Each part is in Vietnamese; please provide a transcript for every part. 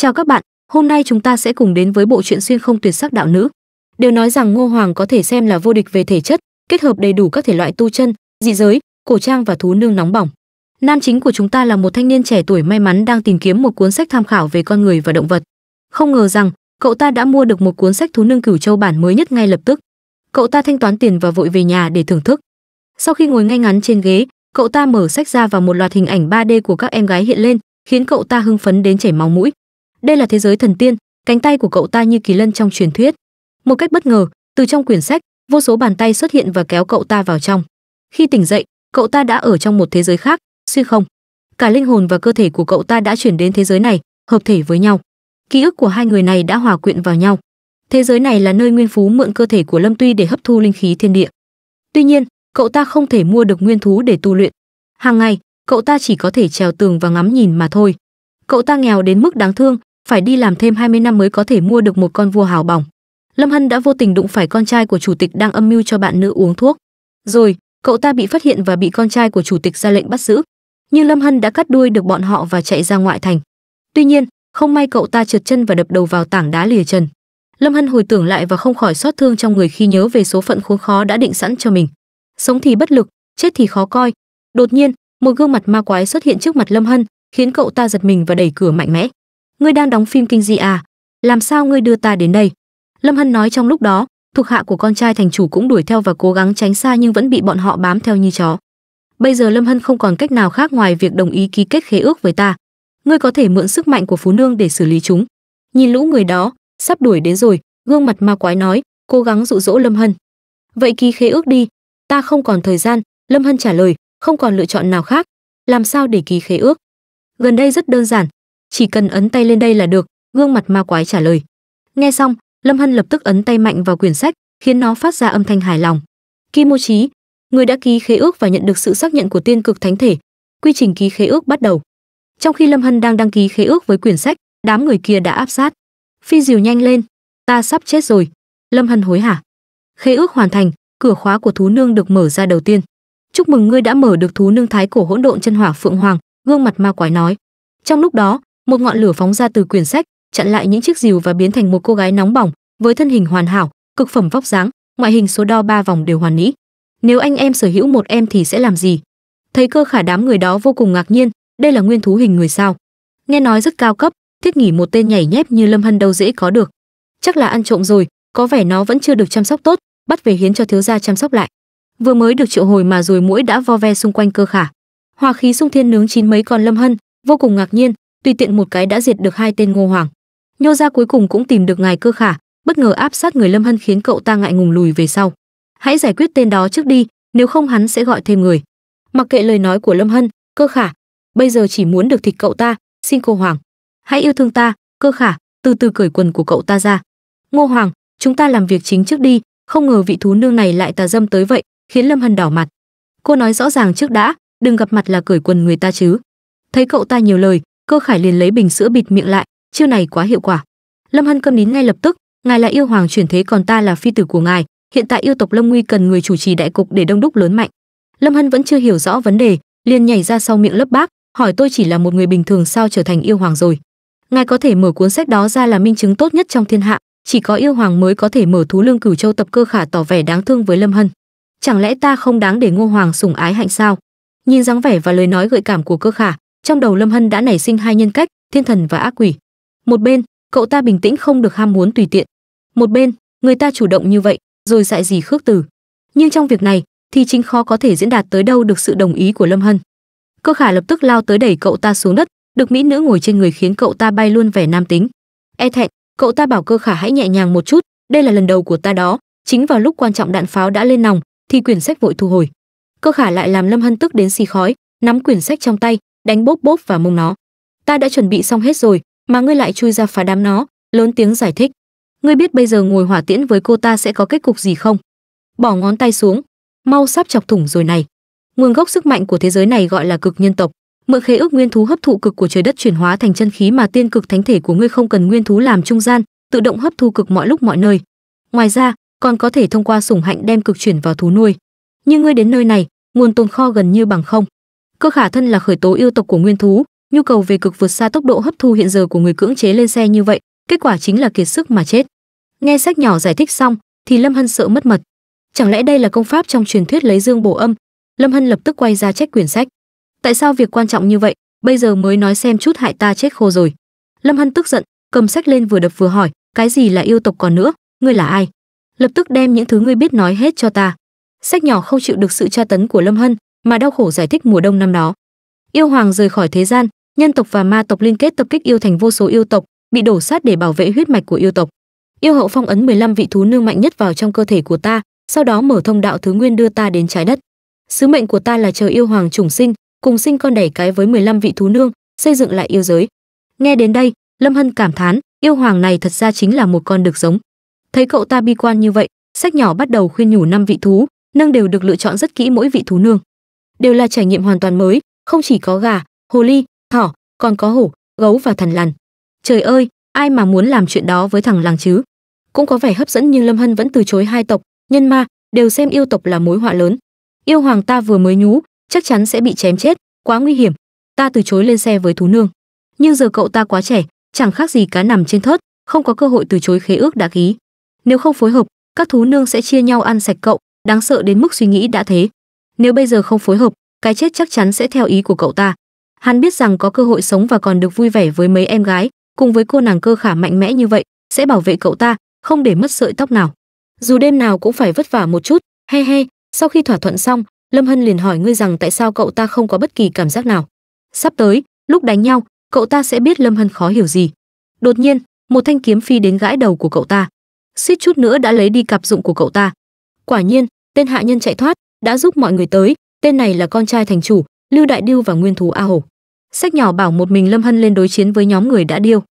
Chào các bạn, hôm nay chúng ta sẽ cùng đến với bộ truyện xuyên không tuyệt sắc đạo nữ. Đều nói rằng Ngô Hoàng có thể xem là vô địch về thể chất, kết hợp đầy đủ các thể loại tu chân, dị giới, cổ trang và thú nương nóng bỏng. Nam chính của chúng ta là một thanh niên trẻ tuổi may mắn đang tìm kiếm một cuốn sách tham khảo về con người và động vật. Không ngờ rằng, cậu ta đã mua được một cuốn sách thú nương cửu châu bản mới nhất ngay lập tức. Cậu ta thanh toán tiền và vội về nhà để thưởng thức. Sau khi ngồi ngay ngắn trên ghế, cậu ta mở sách ra và một loạt hình ảnh 3D của các em gái hiện lên, khiến cậu ta hưng phấn đến chảy máu mũi đây là thế giới thần tiên cánh tay của cậu ta như kỳ lân trong truyền thuyết một cách bất ngờ từ trong quyển sách vô số bàn tay xuất hiện và kéo cậu ta vào trong khi tỉnh dậy cậu ta đã ở trong một thế giới khác xuyên không cả linh hồn và cơ thể của cậu ta đã chuyển đến thế giới này hợp thể với nhau ký ức của hai người này đã hòa quyện vào nhau thế giới này là nơi nguyên phú mượn cơ thể của lâm tuy để hấp thu linh khí thiên địa tuy nhiên cậu ta không thể mua được nguyên thú để tu luyện hàng ngày cậu ta chỉ có thể trèo tường và ngắm nhìn mà thôi cậu ta nghèo đến mức đáng thương phải đi làm thêm 20 năm mới có thể mua được một con vua hào bỏng. Lâm Hân đã vô tình đụng phải con trai của chủ tịch đang âm mưu cho bạn nữ uống thuốc. Rồi, cậu ta bị phát hiện và bị con trai của chủ tịch ra lệnh bắt giữ. Nhưng Lâm Hân đã cắt đuôi được bọn họ và chạy ra ngoại thành. Tuy nhiên, không may cậu ta trượt chân và đập đầu vào tảng đá lìa chân. Lâm Hân hồi tưởng lại và không khỏi xót thương trong người khi nhớ về số phận khốn khó đã định sẵn cho mình. Sống thì bất lực, chết thì khó coi. Đột nhiên, một gương mặt ma quái xuất hiện trước mặt Lâm Hân, khiến cậu ta giật mình và đẩy cửa mạnh mẽ ngươi đang đóng phim kinh dị à làm sao ngươi đưa ta đến đây lâm hân nói trong lúc đó thuộc hạ của con trai thành chủ cũng đuổi theo và cố gắng tránh xa nhưng vẫn bị bọn họ bám theo như chó bây giờ lâm hân không còn cách nào khác ngoài việc đồng ý ký kết khế ước với ta ngươi có thể mượn sức mạnh của phú nương để xử lý chúng nhìn lũ người đó sắp đuổi đến rồi gương mặt ma quái nói cố gắng dụ dỗ lâm hân vậy ký khế ước đi ta không còn thời gian lâm hân trả lời không còn lựa chọn nào khác làm sao để ký khế ước gần đây rất đơn giản chỉ cần ấn tay lên đây là được gương mặt ma quái trả lời nghe xong lâm hân lập tức ấn tay mạnh vào quyển sách khiến nó phát ra âm thanh hài lòng kimochi người đã ký khế ước và nhận được sự xác nhận của tiên cực thánh thể quy trình ký khế ước bắt đầu trong khi lâm hân đang đăng ký khế ước với quyển sách đám người kia đã áp sát phi diều nhanh lên ta sắp chết rồi lâm hân hối hả khế ước hoàn thành cửa khóa của thú nương được mở ra đầu tiên chúc mừng ngươi đã mở được thú nương thái cổ hỗn độn chân hỏa phượng hoàng gương mặt ma quái nói trong lúc đó một ngọn lửa phóng ra từ quyển sách chặn lại những chiếc rìu và biến thành một cô gái nóng bỏng với thân hình hoàn hảo cực phẩm vóc dáng ngoại hình số đo ba vòng đều hoàn mỹ nếu anh em sở hữu một em thì sẽ làm gì thấy cơ khả đám người đó vô cùng ngạc nhiên đây là nguyên thú hình người sao nghe nói rất cao cấp thiết nghỉ một tên nhảy nhép như lâm hân đâu dễ có được chắc là ăn trộm rồi có vẻ nó vẫn chưa được chăm sóc tốt bắt về hiến cho thiếu gia chăm sóc lại vừa mới được triệu hồi mà rồi mũi đã vo ve xung quanh cơ khả hòa khí sung thiên nướng chín mấy con lâm hân vô cùng ngạc nhiên tùy tiện một cái đã diệt được hai tên ngô hoàng nhô Gia cuối cùng cũng tìm được ngài cơ khả bất ngờ áp sát người lâm hân khiến cậu ta ngại ngùng lùi về sau hãy giải quyết tên đó trước đi nếu không hắn sẽ gọi thêm người mặc kệ lời nói của lâm hân cơ khả bây giờ chỉ muốn được thịt cậu ta xin cô hoàng hãy yêu thương ta cơ khả từ từ cởi quần của cậu ta ra ngô hoàng chúng ta làm việc chính trước đi không ngờ vị thú nương này lại tà dâm tới vậy khiến lâm hân đỏ mặt cô nói rõ ràng trước đã đừng gặp mặt là cởi quần người ta chứ thấy cậu ta nhiều lời cơ khải liền lấy bình sữa bịt miệng lại chiêu này quá hiệu quả lâm hân câm nín ngay lập tức ngài là yêu hoàng chuyển thế còn ta là phi tử của ngài hiện tại yêu tộc lâm nguy cần người chủ trì đại cục để đông đúc lớn mạnh lâm hân vẫn chưa hiểu rõ vấn đề liền nhảy ra sau miệng lấp bác hỏi tôi chỉ là một người bình thường sao trở thành yêu hoàng rồi ngài có thể mở cuốn sách đó ra là minh chứng tốt nhất trong thiên hạ chỉ có yêu hoàng mới có thể mở thú lương cửu châu tập cơ khả tỏ vẻ đáng thương với lâm hân chẳng lẽ ta không đáng để ngô hoàng sủng ái hạnh sao nhìn dáng vẻ và lời nói gợi cảm của cơ khả trong đầu lâm hân đã nảy sinh hai nhân cách thiên thần và ác quỷ một bên cậu ta bình tĩnh không được ham muốn tùy tiện một bên người ta chủ động như vậy rồi dại gì khước từ nhưng trong việc này thì chính khó có thể diễn đạt tới đâu được sự đồng ý của lâm hân cơ khả lập tức lao tới đẩy cậu ta xuống đất được mỹ nữ ngồi trên người khiến cậu ta bay luôn vẻ nam tính e thẹn cậu ta bảo cơ khả hãy nhẹ nhàng một chút đây là lần đầu của ta đó chính vào lúc quan trọng đạn pháo đã lên nòng thì quyển sách vội thu hồi cơ khả lại làm lâm hân tức đến xì khói nắm quyển sách trong tay đánh bốp bốp và mông nó ta đã chuẩn bị xong hết rồi mà ngươi lại chui ra phá đám nó lớn tiếng giải thích ngươi biết bây giờ ngồi hỏa tiễn với cô ta sẽ có kết cục gì không bỏ ngón tay xuống mau sắp chọc thủng rồi này nguồn gốc sức mạnh của thế giới này gọi là cực nhân tộc mượn khế ước nguyên thú hấp thụ cực của trời đất chuyển hóa thành chân khí mà tiên cực thánh thể của ngươi không cần nguyên thú làm trung gian tự động hấp thu cực mọi lúc mọi nơi ngoài ra còn có thể thông qua sủng hạnh đem cực chuyển vào thú nuôi nhưng ngươi đến nơi này nguồn tồn kho gần như bằng không cơ khả thân là khởi tố yêu tộc của nguyên thú nhu cầu về cực vượt xa tốc độ hấp thu hiện giờ của người cưỡng chế lên xe như vậy kết quả chính là kiệt sức mà chết nghe sách nhỏ giải thích xong thì lâm hân sợ mất mật chẳng lẽ đây là công pháp trong truyền thuyết lấy dương bổ âm lâm hân lập tức quay ra trách quyển sách tại sao việc quan trọng như vậy bây giờ mới nói xem chút hại ta chết khô rồi lâm hân tức giận cầm sách lên vừa đập vừa hỏi cái gì là yêu tộc còn nữa ngươi là ai lập tức đem những thứ ngươi biết nói hết cho ta sách nhỏ không chịu được sự tra tấn của lâm hân mà đau khổ giải thích mùa đông năm đó yêu hoàng rời khỏi thế gian nhân tộc và ma tộc liên kết tập kích yêu thành vô số yêu tộc bị đổ sát để bảo vệ huyết mạch của yêu tộc yêu hậu phong ấn 15 vị thú nương mạnh nhất vào trong cơ thể của ta sau đó mở thông đạo thứ nguyên đưa ta đến trái đất sứ mệnh của ta là chờ yêu hoàng trùng sinh cùng sinh con đẻ cái với 15 vị thú nương xây dựng lại yêu giới nghe đến đây lâm hân cảm thán yêu hoàng này thật ra chính là một con đực giống thấy cậu ta bi quan như vậy sách nhỏ bắt đầu khuyên nhủ năm vị thú nâng đều được lựa chọn rất kỹ mỗi vị thú nương đều là trải nghiệm hoàn toàn mới không chỉ có gà hồ ly thỏ còn có hổ gấu và thần lằn trời ơi ai mà muốn làm chuyện đó với thằng làng chứ cũng có vẻ hấp dẫn nhưng lâm hân vẫn từ chối hai tộc nhân ma đều xem yêu tộc là mối họa lớn yêu hoàng ta vừa mới nhú chắc chắn sẽ bị chém chết quá nguy hiểm ta từ chối lên xe với thú nương nhưng giờ cậu ta quá trẻ chẳng khác gì cá nằm trên thớt không có cơ hội từ chối khế ước đã ký nếu không phối hợp các thú nương sẽ chia nhau ăn sạch cậu đáng sợ đến mức suy nghĩ đã thế nếu bây giờ không phối hợp, cái chết chắc chắn sẽ theo ý của cậu ta. Hắn biết rằng có cơ hội sống và còn được vui vẻ với mấy em gái, cùng với cô nàng cơ khả mạnh mẽ như vậy, sẽ bảo vệ cậu ta, không để mất sợi tóc nào. Dù đêm nào cũng phải vất vả một chút, he he, sau khi thỏa thuận xong, Lâm Hân liền hỏi ngươi rằng tại sao cậu ta không có bất kỳ cảm giác nào. Sắp tới, lúc đánh nhau, cậu ta sẽ biết Lâm Hân khó hiểu gì. Đột nhiên, một thanh kiếm phi đến gãi đầu của cậu ta. Suýt chút nữa đã lấy đi cặp dụng của cậu ta. Quả nhiên, tên hạ nhân chạy thoát, đã giúp mọi người tới tên này là con trai thành chủ lưu đại điêu và nguyên thú a hổ sách nhỏ bảo một mình lâm hân lên đối chiến với nhóm người đã điêu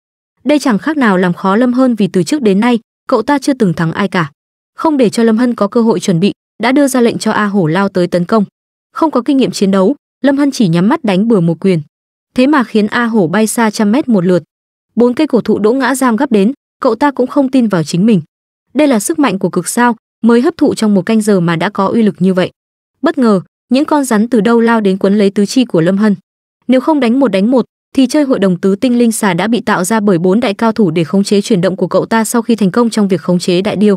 đây chẳng khác nào làm khó lâm hơn vì từ trước đến nay cậu ta chưa từng thắng ai cả không để cho lâm hân có cơ hội chuẩn bị đã đưa ra lệnh cho a hổ lao tới tấn công không có kinh nghiệm chiến đấu lâm hân chỉ nhắm mắt đánh bừa một quyền thế mà khiến a hổ bay xa trăm mét một lượt bốn cây cổ thụ đỗ ngã giam gấp đến cậu ta cũng không tin vào chính mình đây là sức mạnh của cực sao mới hấp thụ trong một canh giờ mà đã có uy lực như vậy bất ngờ những con rắn từ đâu lao đến quấn lấy tứ chi của lâm hân nếu không đánh một đánh một thì chơi hội đồng tứ tinh linh xà đã bị tạo ra bởi bốn đại cao thủ để khống chế chuyển động của cậu ta sau khi thành công trong việc khống chế đại điêu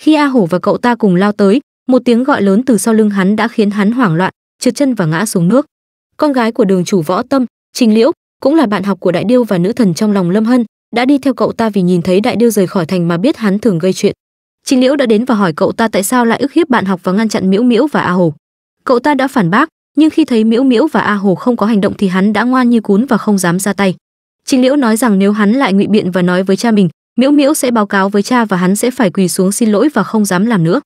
khi a hổ và cậu ta cùng lao tới một tiếng gọi lớn từ sau lưng hắn đã khiến hắn hoảng loạn trượt chân và ngã xuống nước con gái của đường chủ võ tâm trình liễu cũng là bạn học của đại điêu và nữ thần trong lòng lâm hân đã đi theo cậu ta vì nhìn thấy đại điêu rời khỏi thành mà biết hắn thường gây chuyện Trình Liễu đã đến và hỏi cậu ta tại sao lại ức hiếp bạn học và ngăn chặn Miễu Miễu và A Hồ. Cậu ta đã phản bác, nhưng khi thấy Miễu Miễu và A Hồ không có hành động thì hắn đã ngoan như cún và không dám ra tay. Trình Liễu nói rằng nếu hắn lại ngụy biện và nói với cha mình, Miễu Miễu sẽ báo cáo với cha và hắn sẽ phải quỳ xuống xin lỗi và không dám làm nữa.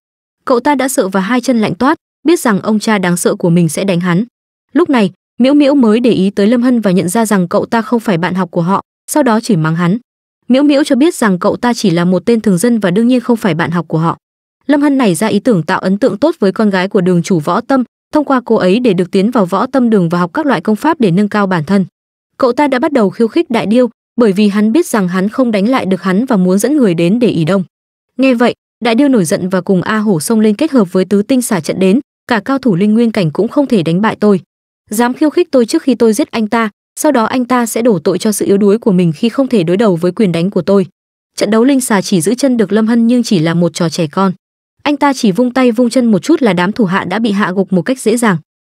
Cậu ta đã sợ và hai chân lạnh toát, biết rằng ông cha đáng sợ của mình sẽ đánh hắn. Lúc này, Miễu Miễu mới để ý tới Lâm Hân và nhận ra rằng cậu ta không phải bạn học của họ, sau đó chỉ mắng hắn. Miễu Miễu cho biết rằng cậu ta chỉ là một tên thường dân và đương nhiên không phải bạn học của họ. Lâm Hân này ra ý tưởng tạo ấn tượng tốt với con gái của đường chủ võ tâm, thông qua cô ấy để được tiến vào võ tâm đường và học các loại công pháp để nâng cao bản thân. Cậu ta đã bắt đầu khiêu khích Đại Điêu, bởi vì hắn biết rằng hắn không đánh lại được hắn và muốn dẫn người đến để ỉ đông. Nghe vậy, Đại Điêu nổi giận và cùng A Hổ xông lên kết hợp với tứ tinh xả trận đến, cả cao thủ linh nguyên cảnh cũng không thể đánh bại tôi. Dám khiêu khích tôi trước khi tôi giết anh ta, sau đó anh ta sẽ đổ tội cho sự yếu đuối của mình khi không thể đối đầu với quyền đánh của tôi trận đấu linh xà chỉ giữ chân được lâm hân nhưng chỉ là một trò trẻ con anh ta chỉ vung tay vung chân một chút là đám thủ hạ đã bị hạ gục một cách dễ dàng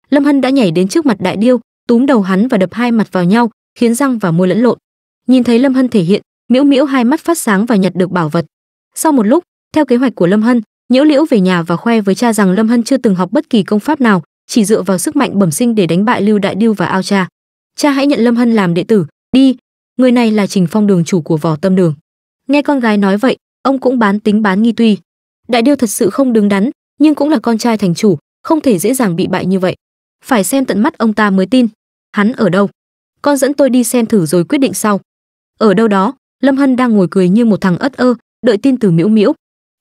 lâm hân đã nhảy đến trước mặt đại điêu túm đầu hắn và đập hai mặt vào nhau khiến răng và môi lẫn lộn nhìn thấy lâm hân thể hiện miễu miễu hai mắt phát sáng và nhặt được bảo vật sau một lúc theo kế hoạch của lâm hân nhiễu liễu về nhà và khoe với cha rằng lâm hân chưa từng học bất kỳ công pháp nào chỉ dựa vào sức mạnh bẩm sinh để đánh bại lưu đại điêu và ao cha cha hãy nhận lâm hân làm đệ tử đi người này là trình phong đường chủ của vỏ tâm đường nghe con gái nói vậy ông cũng bán tính bán nghi tuy đại điêu thật sự không đứng đắn nhưng cũng là con trai thành chủ không thể dễ dàng bị bại như vậy phải xem tận mắt ông ta mới tin hắn ở đâu con dẫn tôi đi xem thử rồi quyết định sau ở đâu đó lâm hân đang ngồi cười như một thằng ất ơ đợi tin từ miễu miễu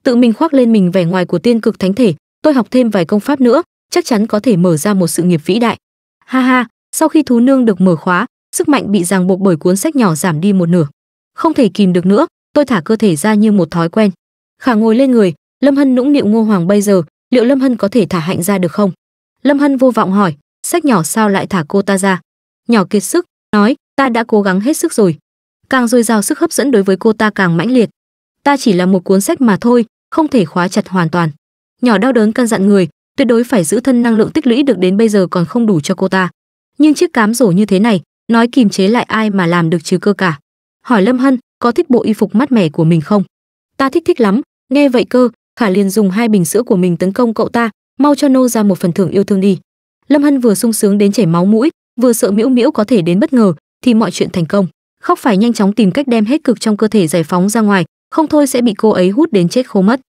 tự mình khoác lên mình vẻ ngoài của tiên cực thánh thể tôi học thêm vài công pháp nữa chắc chắn có thể mở ra một sự nghiệp vĩ đại ha ha sau khi thú nương được mở khóa sức mạnh bị ràng buộc bởi cuốn sách nhỏ giảm đi một nửa không thể kìm được nữa tôi thả cơ thể ra như một thói quen khả ngồi lên người lâm hân nũng nịu ngô hoàng bây giờ liệu lâm hân có thể thả hạnh ra được không lâm hân vô vọng hỏi sách nhỏ sao lại thả cô ta ra nhỏ kiệt sức nói ta đã cố gắng hết sức rồi càng dồi dào sức hấp dẫn đối với cô ta càng mãnh liệt ta chỉ là một cuốn sách mà thôi không thể khóa chặt hoàn toàn nhỏ đau đớn căn dặn người tuyệt đối phải giữ thân năng lượng tích lũy được đến bây giờ còn không đủ cho cô ta nhưng chiếc cám rổ như thế này nói kìm chế lại ai mà làm được chứ cơ cả hỏi lâm hân có thích bộ y phục mát mẻ của mình không ta thích thích lắm nghe vậy cơ khả liền dùng hai bình sữa của mình tấn công cậu ta mau cho nô ra một phần thưởng yêu thương đi lâm hân vừa sung sướng đến chảy máu mũi vừa sợ miễu miễu có thể đến bất ngờ thì mọi chuyện thành công khóc phải nhanh chóng tìm cách đem hết cực trong cơ thể giải phóng ra ngoài không thôi sẽ bị cô ấy hút đến chết khô mất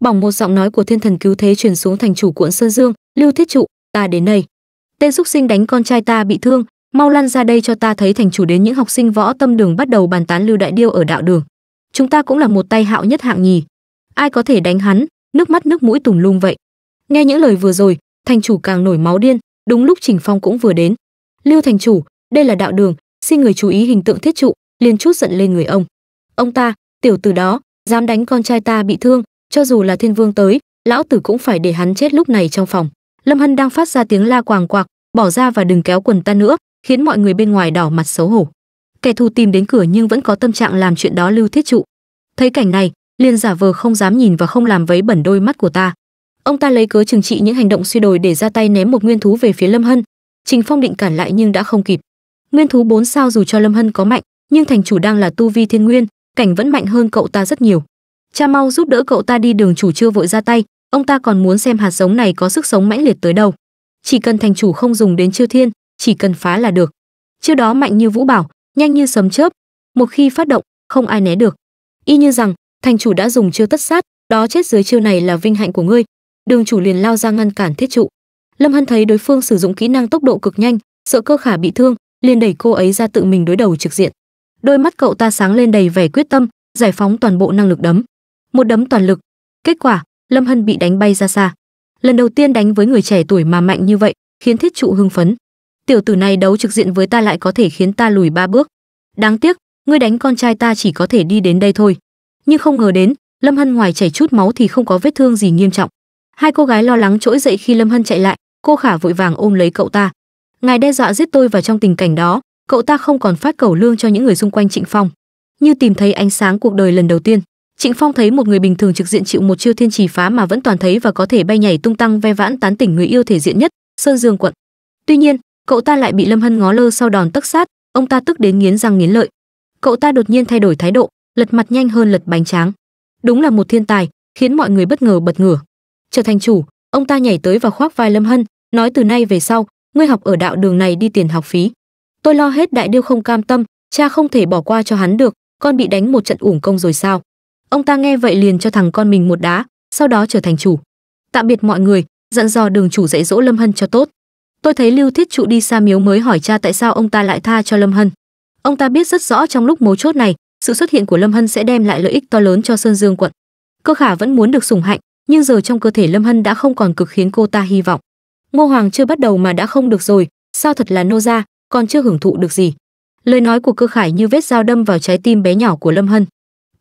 bỏng một giọng nói của thiên thần cứu thế truyền xuống thành chủ cuộn sơn dương lưu thiết trụ ta đến đây tên xúc sinh đánh con trai ta bị thương mau lăn ra đây cho ta thấy thành chủ đến những học sinh võ tâm đường bắt đầu bàn tán lưu đại điêu ở đạo đường chúng ta cũng là một tay hạo nhất hạng nhì ai có thể đánh hắn nước mắt nước mũi tùng lung vậy nghe những lời vừa rồi thành chủ càng nổi máu điên đúng lúc trình phong cũng vừa đến lưu thành chủ đây là đạo đường xin người chú ý hình tượng thiết trụ liền chút giận lên người ông ông ta tiểu từ đó dám đánh con trai ta bị thương cho dù là thiên vương tới lão tử cũng phải để hắn chết lúc này trong phòng lâm hân đang phát ra tiếng la quàng quạc bỏ ra và đừng kéo quần ta nữa khiến mọi người bên ngoài đỏ mặt xấu hổ kẻ thù tìm đến cửa nhưng vẫn có tâm trạng làm chuyện đó lưu thiết trụ thấy cảnh này liền giả vờ không dám nhìn và không làm vấy bẩn đôi mắt của ta ông ta lấy cớ trừng trị những hành động suy đồi để ra tay ném một nguyên thú về phía lâm hân trình phong định cản lại nhưng đã không kịp nguyên thú bốn sao dù cho lâm hân có mạnh nhưng thành chủ đang là tu vi thiên nguyên cảnh vẫn mạnh hơn cậu ta rất nhiều cha mau giúp đỡ cậu ta đi đường chủ chưa vội ra tay ông ta còn muốn xem hạt giống này có sức sống mãnh liệt tới đâu chỉ cần thành chủ không dùng đến chiêu thiên chỉ cần phá là được chiêu đó mạnh như vũ bảo nhanh như sấm chớp một khi phát động không ai né được y như rằng thành chủ đã dùng chiêu tất sát đó chết dưới chiêu này là vinh hạnh của ngươi đường chủ liền lao ra ngăn cản thiết trụ lâm hân thấy đối phương sử dụng kỹ năng tốc độ cực nhanh sợ cơ khả bị thương liền đẩy cô ấy ra tự mình đối đầu trực diện đôi mắt cậu ta sáng lên đầy vẻ quyết tâm giải phóng toàn bộ năng lực đấm một đấm toàn lực kết quả lâm hân bị đánh bay ra xa lần đầu tiên đánh với người trẻ tuổi mà mạnh như vậy khiến thiết trụ hưng phấn tiểu tử này đấu trực diện với ta lại có thể khiến ta lùi ba bước đáng tiếc ngươi đánh con trai ta chỉ có thể đi đến đây thôi nhưng không ngờ đến lâm hân ngoài chảy chút máu thì không có vết thương gì nghiêm trọng hai cô gái lo lắng trỗi dậy khi lâm hân chạy lại cô khả vội vàng ôm lấy cậu ta ngài đe dọa giết tôi và trong tình cảnh đó cậu ta không còn phát cầu lương cho những người xung quanh trịnh phong như tìm thấy ánh sáng cuộc đời lần đầu tiên Trịnh Phong thấy một người bình thường trực diện chịu một chiêu thiên trì phá mà vẫn toàn thấy và có thể bay nhảy tung tăng ve vãn tán tỉnh người yêu thể diện nhất, Sơn Dương quận. Tuy nhiên, cậu ta lại bị Lâm Hân ngó lơ sau đòn tức sát, ông ta tức đến nghiến răng nghiến lợi. Cậu ta đột nhiên thay đổi thái độ, lật mặt nhanh hơn lật bánh tráng. Đúng là một thiên tài, khiến mọi người bất ngờ bật ngửa. Trở thành chủ, ông ta nhảy tới và khoác vai Lâm Hân, nói từ nay về sau, ngươi học ở đạo đường này đi tiền học phí. Tôi lo hết đại điêu không cam tâm, cha không thể bỏ qua cho hắn được, con bị đánh một trận uổng công rồi sao? Ông ta nghe vậy liền cho thằng con mình một đá, sau đó trở thành chủ. Tạm biệt mọi người, dặn dò đường chủ dạy dỗ Lâm Hân cho tốt. Tôi thấy Lưu Thiết Trụ đi xa miếu mới hỏi cha tại sao ông ta lại tha cho Lâm Hân. Ông ta biết rất rõ trong lúc mấu chốt này, sự xuất hiện của Lâm Hân sẽ đem lại lợi ích to lớn cho Sơn Dương quận. Cơ Khả vẫn muốn được sủng hạnh, nhưng giờ trong cơ thể Lâm Hân đã không còn cực khiến cô ta hy vọng. Ngô Hoàng chưa bắt đầu mà đã không được rồi, sao thật là nô gia, còn chưa hưởng thụ được gì. Lời nói của Cơ Khải như vết dao đâm vào trái tim bé nhỏ của Lâm Hân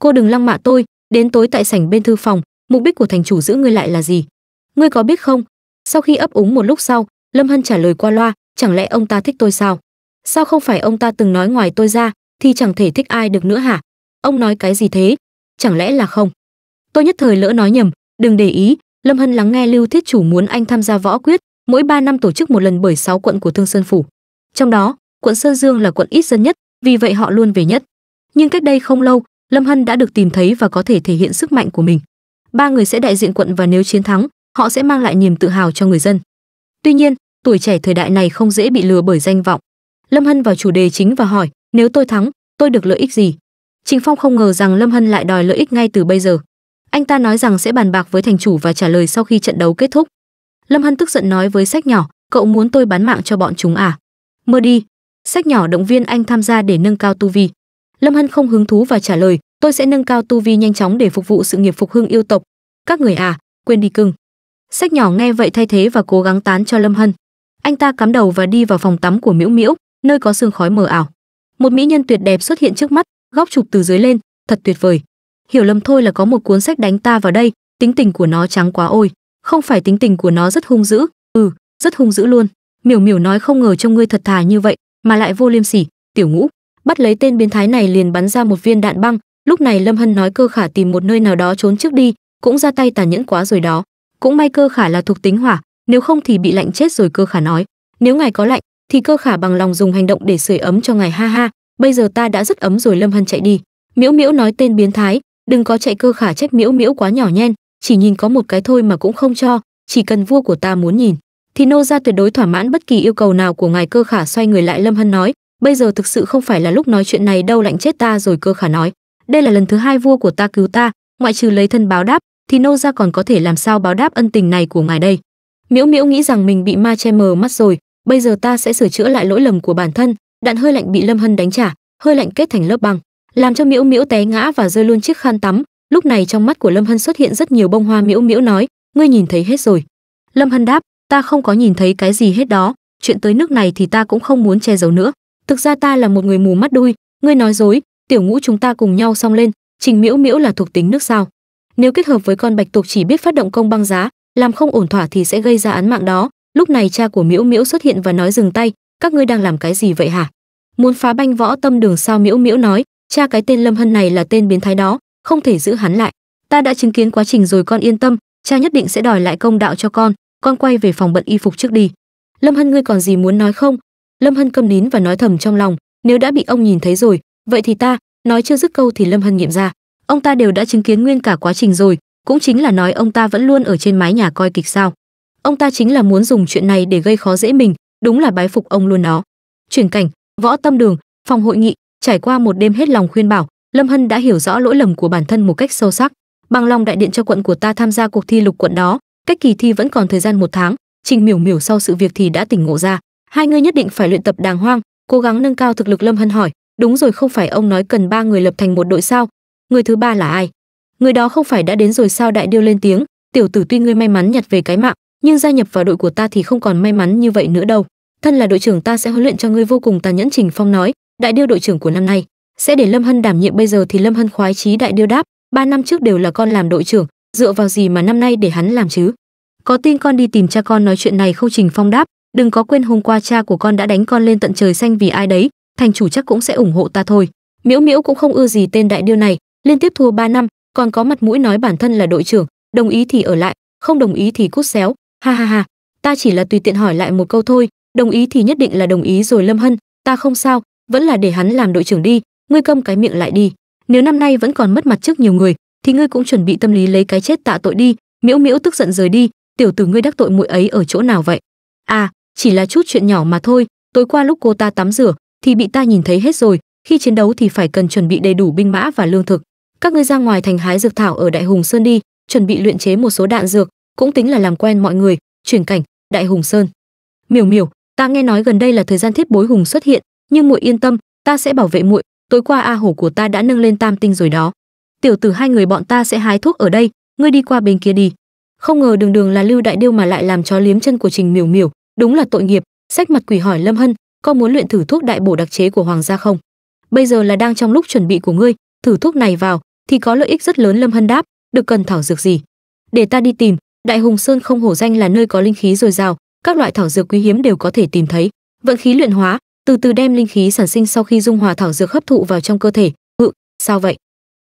cô đừng lăng mạ tôi đến tối tại sảnh bên thư phòng mục đích của thành chủ giữ ngươi lại là gì ngươi có biết không sau khi ấp úng một lúc sau lâm hân trả lời qua loa chẳng lẽ ông ta thích tôi sao sao không phải ông ta từng nói ngoài tôi ra thì chẳng thể thích ai được nữa hả ông nói cái gì thế chẳng lẽ là không tôi nhất thời lỡ nói nhầm đừng để ý lâm hân lắng nghe lưu thiết chủ muốn anh tham gia võ quyết mỗi 3 năm tổ chức một lần bởi 6 quận của thương sơn phủ trong đó quận sơn dương là quận ít dân nhất vì vậy họ luôn về nhất nhưng cách đây không lâu Lâm Hân đã được tìm thấy và có thể thể hiện sức mạnh của mình. Ba người sẽ đại diện quận và nếu chiến thắng, họ sẽ mang lại niềm tự hào cho người dân. Tuy nhiên, tuổi trẻ thời đại này không dễ bị lừa bởi danh vọng. Lâm Hân vào chủ đề chính và hỏi, nếu tôi thắng, tôi được lợi ích gì? Trình Phong không ngờ rằng Lâm Hân lại đòi lợi ích ngay từ bây giờ. Anh ta nói rằng sẽ bàn bạc với thành chủ và trả lời sau khi trận đấu kết thúc. Lâm Hân tức giận nói với Sách Nhỏ, cậu muốn tôi bán mạng cho bọn chúng à? Mơ đi. Sách Nhỏ động viên anh tham gia để nâng cao tu vi lâm hân không hứng thú và trả lời tôi sẽ nâng cao tu vi nhanh chóng để phục vụ sự nghiệp phục hưng yêu tộc các người à quên đi cưng sách nhỏ nghe vậy thay thế và cố gắng tán cho lâm hân anh ta cắm đầu và đi vào phòng tắm của miễu miễu nơi có sương khói mờ ảo một mỹ nhân tuyệt đẹp xuất hiện trước mắt góc chụp từ dưới lên thật tuyệt vời hiểu Lâm thôi là có một cuốn sách đánh ta vào đây tính tình của nó trắng quá ôi không phải tính tình của nó rất hung dữ ừ rất hung dữ luôn miểu miểu nói không ngờ trông ngươi thật thà như vậy mà lại vô liêm sỉ tiểu ngũ bắt lấy tên biến thái này liền bắn ra một viên đạn băng lúc này lâm hân nói cơ khả tìm một nơi nào đó trốn trước đi cũng ra tay tàn nhẫn quá rồi đó cũng may cơ khả là thuộc tính hỏa nếu không thì bị lạnh chết rồi cơ khả nói nếu ngài có lạnh thì cơ khả bằng lòng dùng hành động để sưởi ấm cho ngài ha ha bây giờ ta đã rất ấm rồi lâm hân chạy đi miễu miễu nói tên biến thái đừng có chạy cơ khả trách miễu miễu quá nhỏ nhen chỉ nhìn có một cái thôi mà cũng không cho chỉ cần vua của ta muốn nhìn thì nô ra tuyệt đối thỏa mãn bất kỳ yêu cầu nào của ngài cơ khả xoay người lại lâm hân nói bây giờ thực sự không phải là lúc nói chuyện này đâu lạnh chết ta rồi cơ khả nói đây là lần thứ hai vua của ta cứu ta ngoại trừ lấy thân báo đáp thì nô ra còn có thể làm sao báo đáp ân tình này của ngài đây miễu miễu nghĩ rằng mình bị ma che mờ mắt rồi bây giờ ta sẽ sửa chữa lại lỗi lầm của bản thân đạn hơi lạnh bị lâm hân đánh trả hơi lạnh kết thành lớp băng làm cho miễu miễu té ngã và rơi luôn chiếc khăn tắm lúc này trong mắt của lâm hân xuất hiện rất nhiều bông hoa miễu miễu nói ngươi nhìn thấy hết rồi lâm hân đáp ta không có nhìn thấy cái gì hết đó chuyện tới nước này thì ta cũng không muốn che giấu nữa thực ra ta là một người mù mắt đuôi ngươi nói dối tiểu ngũ chúng ta cùng nhau xong lên trình miễu miễu là thuộc tính nước sao nếu kết hợp với con bạch tuộc chỉ biết phát động công băng giá làm không ổn thỏa thì sẽ gây ra án mạng đó lúc này cha của miễu miễu xuất hiện và nói dừng tay các ngươi đang làm cái gì vậy hả muốn phá banh võ tâm đường sao miễu miễu nói cha cái tên lâm hân này là tên biến thái đó không thể giữ hắn lại ta đã chứng kiến quá trình rồi con yên tâm cha nhất định sẽ đòi lại công đạo cho con con quay về phòng bận y phục trước đi lâm hân ngươi còn gì muốn nói không lâm hân câm nín và nói thầm trong lòng nếu đã bị ông nhìn thấy rồi vậy thì ta nói chưa dứt câu thì lâm hân nghiệm ra ông ta đều đã chứng kiến nguyên cả quá trình rồi cũng chính là nói ông ta vẫn luôn ở trên mái nhà coi kịch sao ông ta chính là muốn dùng chuyện này để gây khó dễ mình đúng là bái phục ông luôn đó chuyển cảnh võ tâm đường phòng hội nghị trải qua một đêm hết lòng khuyên bảo lâm hân đã hiểu rõ lỗi lầm của bản thân một cách sâu sắc bằng lòng đại điện cho quận của ta tham gia cuộc thi lục quận đó cách kỳ thi vẫn còn thời gian một tháng trình miểu miểu sau sự việc thì đã tỉnh ngộ ra hai ngươi nhất định phải luyện tập đàng hoàng cố gắng nâng cao thực lực lâm hân hỏi đúng rồi không phải ông nói cần ba người lập thành một đội sao người thứ ba là ai người đó không phải đã đến rồi sao đại điêu lên tiếng tiểu tử tuy ngươi may mắn nhặt về cái mạng nhưng gia nhập vào đội của ta thì không còn may mắn như vậy nữa đâu thân là đội trưởng ta sẽ huấn luyện cho ngươi vô cùng tàn nhẫn trình phong nói đại điêu đội trưởng của năm nay sẽ để lâm hân đảm nhiệm bây giờ thì lâm hân khoái chí đại điêu đáp ba năm trước đều là con làm đội trưởng dựa vào gì mà năm nay để hắn làm chứ có tin con đi tìm cha con nói chuyện này không trình phong đáp đừng có quên hôm qua cha của con đã đánh con lên tận trời xanh vì ai đấy thành chủ chắc cũng sẽ ủng hộ ta thôi miễu miễu cũng không ưa gì tên đại điêu này liên tiếp thua 3 năm còn có mặt mũi nói bản thân là đội trưởng đồng ý thì ở lại không đồng ý thì cút xéo ha ha ha ta chỉ là tùy tiện hỏi lại một câu thôi đồng ý thì nhất định là đồng ý rồi lâm hân ta không sao vẫn là để hắn làm đội trưởng đi ngươi câm cái miệng lại đi nếu năm nay vẫn còn mất mặt trước nhiều người thì ngươi cũng chuẩn bị tâm lý lấy cái chết tạ tội đi miễu miễu tức giận rời đi tiểu tử ngươi đắc tội muội ấy ở chỗ nào vậy à chỉ là chút chuyện nhỏ mà thôi tối qua lúc cô ta tắm rửa thì bị ta nhìn thấy hết rồi khi chiến đấu thì phải cần chuẩn bị đầy đủ binh mã và lương thực các ngươi ra ngoài thành hái dược thảo ở đại hùng sơn đi chuẩn bị luyện chế một số đạn dược cũng tính là làm quen mọi người chuyển cảnh đại hùng sơn miểu miểu ta nghe nói gần đây là thời gian thiết bối hùng xuất hiện nhưng muội yên tâm ta sẽ bảo vệ muội tối qua a hổ của ta đã nâng lên tam tinh rồi đó tiểu tử hai người bọn ta sẽ hái thuốc ở đây ngươi đi qua bên kia đi không ngờ đường đường là lưu đại điêu mà lại làm chó liếm chân của trình miểu miểu đúng là tội nghiệp sách mặt quỷ hỏi lâm hân có muốn luyện thử thuốc đại bổ đặc chế của hoàng gia không bây giờ là đang trong lúc chuẩn bị của ngươi thử thuốc này vào thì có lợi ích rất lớn lâm hân đáp được cần thảo dược gì để ta đi tìm đại hùng sơn không hổ danh là nơi có linh khí dồi dào các loại thảo dược quý hiếm đều có thể tìm thấy vận khí luyện hóa từ từ đem linh khí sản sinh sau khi dung hòa thảo dược hấp thụ vào trong cơ thể ngự ừ, sao vậy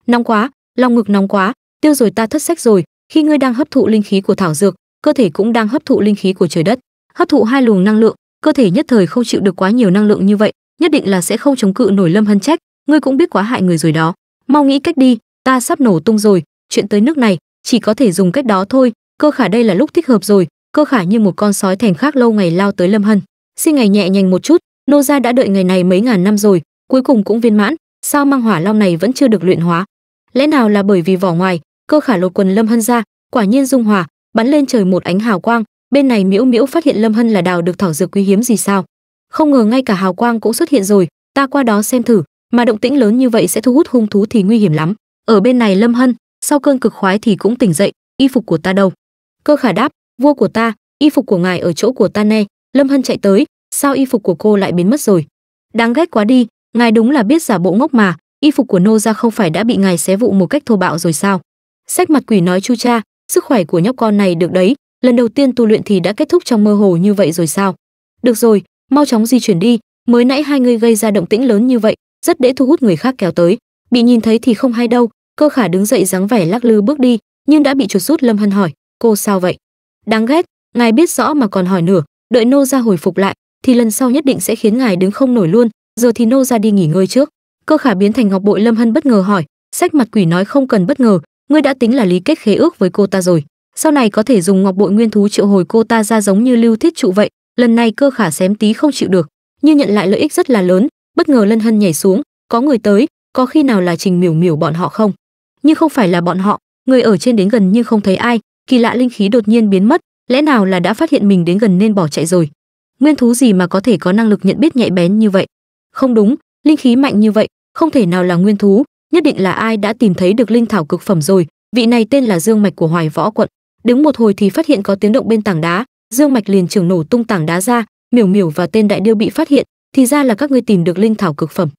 nóng quá lòng ngực nóng quá tiêu rồi ta thất sách rồi khi ngươi đang hấp thụ linh khí của thảo dược cơ thể cũng đang hấp thụ linh khí của trời đất hấp thụ hai luồng năng lượng cơ thể nhất thời không chịu được quá nhiều năng lượng như vậy nhất định là sẽ không chống cự nổi lâm hân trách ngươi cũng biết quá hại người rồi đó mau nghĩ cách đi ta sắp nổ tung rồi chuyện tới nước này chỉ có thể dùng cách đó thôi cơ khả đây là lúc thích hợp rồi cơ khả như một con sói thèm khác lâu ngày lao tới lâm hân xin ngày nhẹ nhành một chút nô gia đã đợi ngày này mấy ngàn năm rồi cuối cùng cũng viên mãn sao mang hỏa long này vẫn chưa được luyện hóa lẽ nào là bởi vì vỏ ngoài cơ khả lột quần lâm hân ra quả nhiên dung hòa bắn lên trời một ánh hào quang bên này miễu miễu phát hiện lâm hân là đào được thảo dược quý hiếm gì sao không ngờ ngay cả hào quang cũng xuất hiện rồi ta qua đó xem thử mà động tĩnh lớn như vậy sẽ thu hút hung thú thì nguy hiểm lắm ở bên này lâm hân sau cơn cực khoái thì cũng tỉnh dậy y phục của ta đâu cơ khả đáp vua của ta y phục của ngài ở chỗ của ta ne lâm hân chạy tới sao y phục của cô lại biến mất rồi đáng ghét quá đi ngài đúng là biết giả bộ ngốc mà y phục của nô ra không phải đã bị ngài xé vụ một cách thô bạo rồi sao sách mặt quỷ nói chu cha sức khỏe của nhóc con này được đấy lần đầu tiên tu luyện thì đã kết thúc trong mơ hồ như vậy rồi sao được rồi mau chóng di chuyển đi mới nãy hai người gây ra động tĩnh lớn như vậy rất dễ thu hút người khác kéo tới bị nhìn thấy thì không hay đâu cơ khả đứng dậy dáng vẻ lắc lư bước đi nhưng đã bị chuột rút lâm hân hỏi cô sao vậy đáng ghét ngài biết rõ mà còn hỏi nửa đợi nô ra hồi phục lại thì lần sau nhất định sẽ khiến ngài đứng không nổi luôn giờ thì nô ra đi nghỉ ngơi trước cơ khả biến thành ngọc bội lâm hân bất ngờ hỏi sách mặt quỷ nói không cần bất ngờ ngươi đã tính là lý kết khế ước với cô ta rồi sau này có thể dùng ngọc bội nguyên thú triệu hồi cô ta ra giống như lưu thiết trụ vậy lần này cơ khả xém tí không chịu được nhưng nhận lại lợi ích rất là lớn bất ngờ lân hân nhảy xuống có người tới có khi nào là trình miểu miểu bọn họ không nhưng không phải là bọn họ người ở trên đến gần nhưng không thấy ai kỳ lạ linh khí đột nhiên biến mất lẽ nào là đã phát hiện mình đến gần nên bỏ chạy rồi nguyên thú gì mà có thể có năng lực nhận biết nhạy bén như vậy không đúng linh khí mạnh như vậy không thể nào là nguyên thú nhất định là ai đã tìm thấy được linh thảo cực phẩm rồi vị này tên là dương mạch của hoài võ quận đứng một hồi thì phát hiện có tiếng động bên tảng đá dương mạch liền trưởng nổ tung tảng đá ra miểu miểu và tên đại điêu bị phát hiện thì ra là các ngươi tìm được linh thảo cực phẩm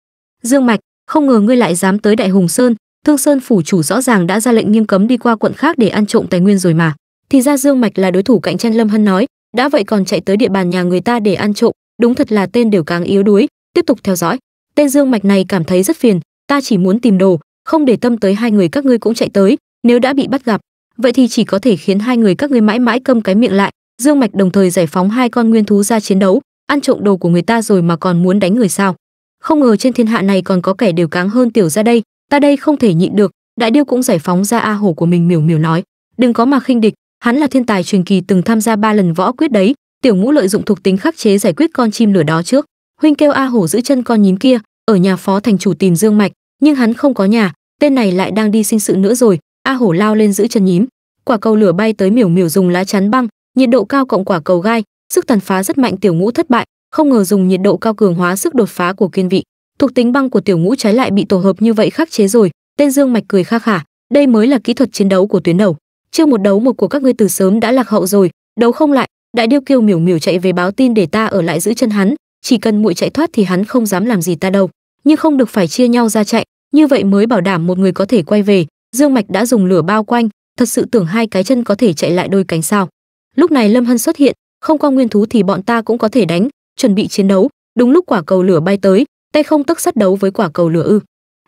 dương mạch không ngờ ngươi lại dám tới đại hùng sơn thương sơn phủ chủ rõ ràng đã ra lệnh nghiêm cấm đi qua quận khác để ăn trộm tài nguyên rồi mà thì ra dương mạch là đối thủ cạnh tranh lâm hân nói đã vậy còn chạy tới địa bàn nhà người ta để ăn trộm đúng thật là tên đều càng yếu đuối tiếp tục theo dõi tên dương mạch này cảm thấy rất phiền ta chỉ muốn tìm đồ không để tâm tới hai người các ngươi cũng chạy tới nếu đã bị bắt gặp vậy thì chỉ có thể khiến hai người các ngươi mãi mãi câm cái miệng lại dương mạch đồng thời giải phóng hai con nguyên thú ra chiến đấu ăn trộm đồ của người ta rồi mà còn muốn đánh người sao không ngờ trên thiên hạ này còn có kẻ đều cáng hơn tiểu ra đây ta đây không thể nhịn được đại điêu cũng giải phóng ra a hổ của mình miểu miểu nói đừng có mà khinh địch hắn là thiên tài truyền kỳ từng tham gia ba lần võ quyết đấy tiểu ngũ lợi dụng thuộc tính khắc chế giải quyết con chim lửa đó trước huynh kêu a hổ giữ chân con nhím kia ở nhà phó thành chủ tìm dương mạch nhưng hắn không có nhà tên này lại đang đi sinh sự nữa rồi a hổ lao lên giữ chân nhím quả cầu lửa bay tới miểu miểu dùng lá chắn băng nhiệt độ cao cộng quả cầu gai sức tàn phá rất mạnh tiểu ngũ thất bại không ngờ dùng nhiệt độ cao cường hóa sức đột phá của kiên vị thuộc tính băng của tiểu ngũ trái lại bị tổ hợp như vậy khắc chế rồi tên dương mạch cười kha khả đây mới là kỹ thuật chiến đấu của tuyến đầu chưa một đấu một của các ngươi từ sớm đã lạc hậu rồi đấu không lại đại điêu kiêu miểu miểu chạy về báo tin để ta ở lại giữ chân hắn chỉ cần muội chạy thoát thì hắn không dám làm gì ta đâu nhưng không được phải chia nhau ra chạy như vậy mới bảo đảm một người có thể quay về dương mạch đã dùng lửa bao quanh thật sự tưởng hai cái chân có thể chạy lại đôi cánh sao lúc này lâm hân xuất hiện không qua nguyên thú thì bọn ta cũng có thể đánh chuẩn bị chiến đấu đúng lúc quả cầu lửa bay tới tay không tức sắt đấu với quả cầu lửa ư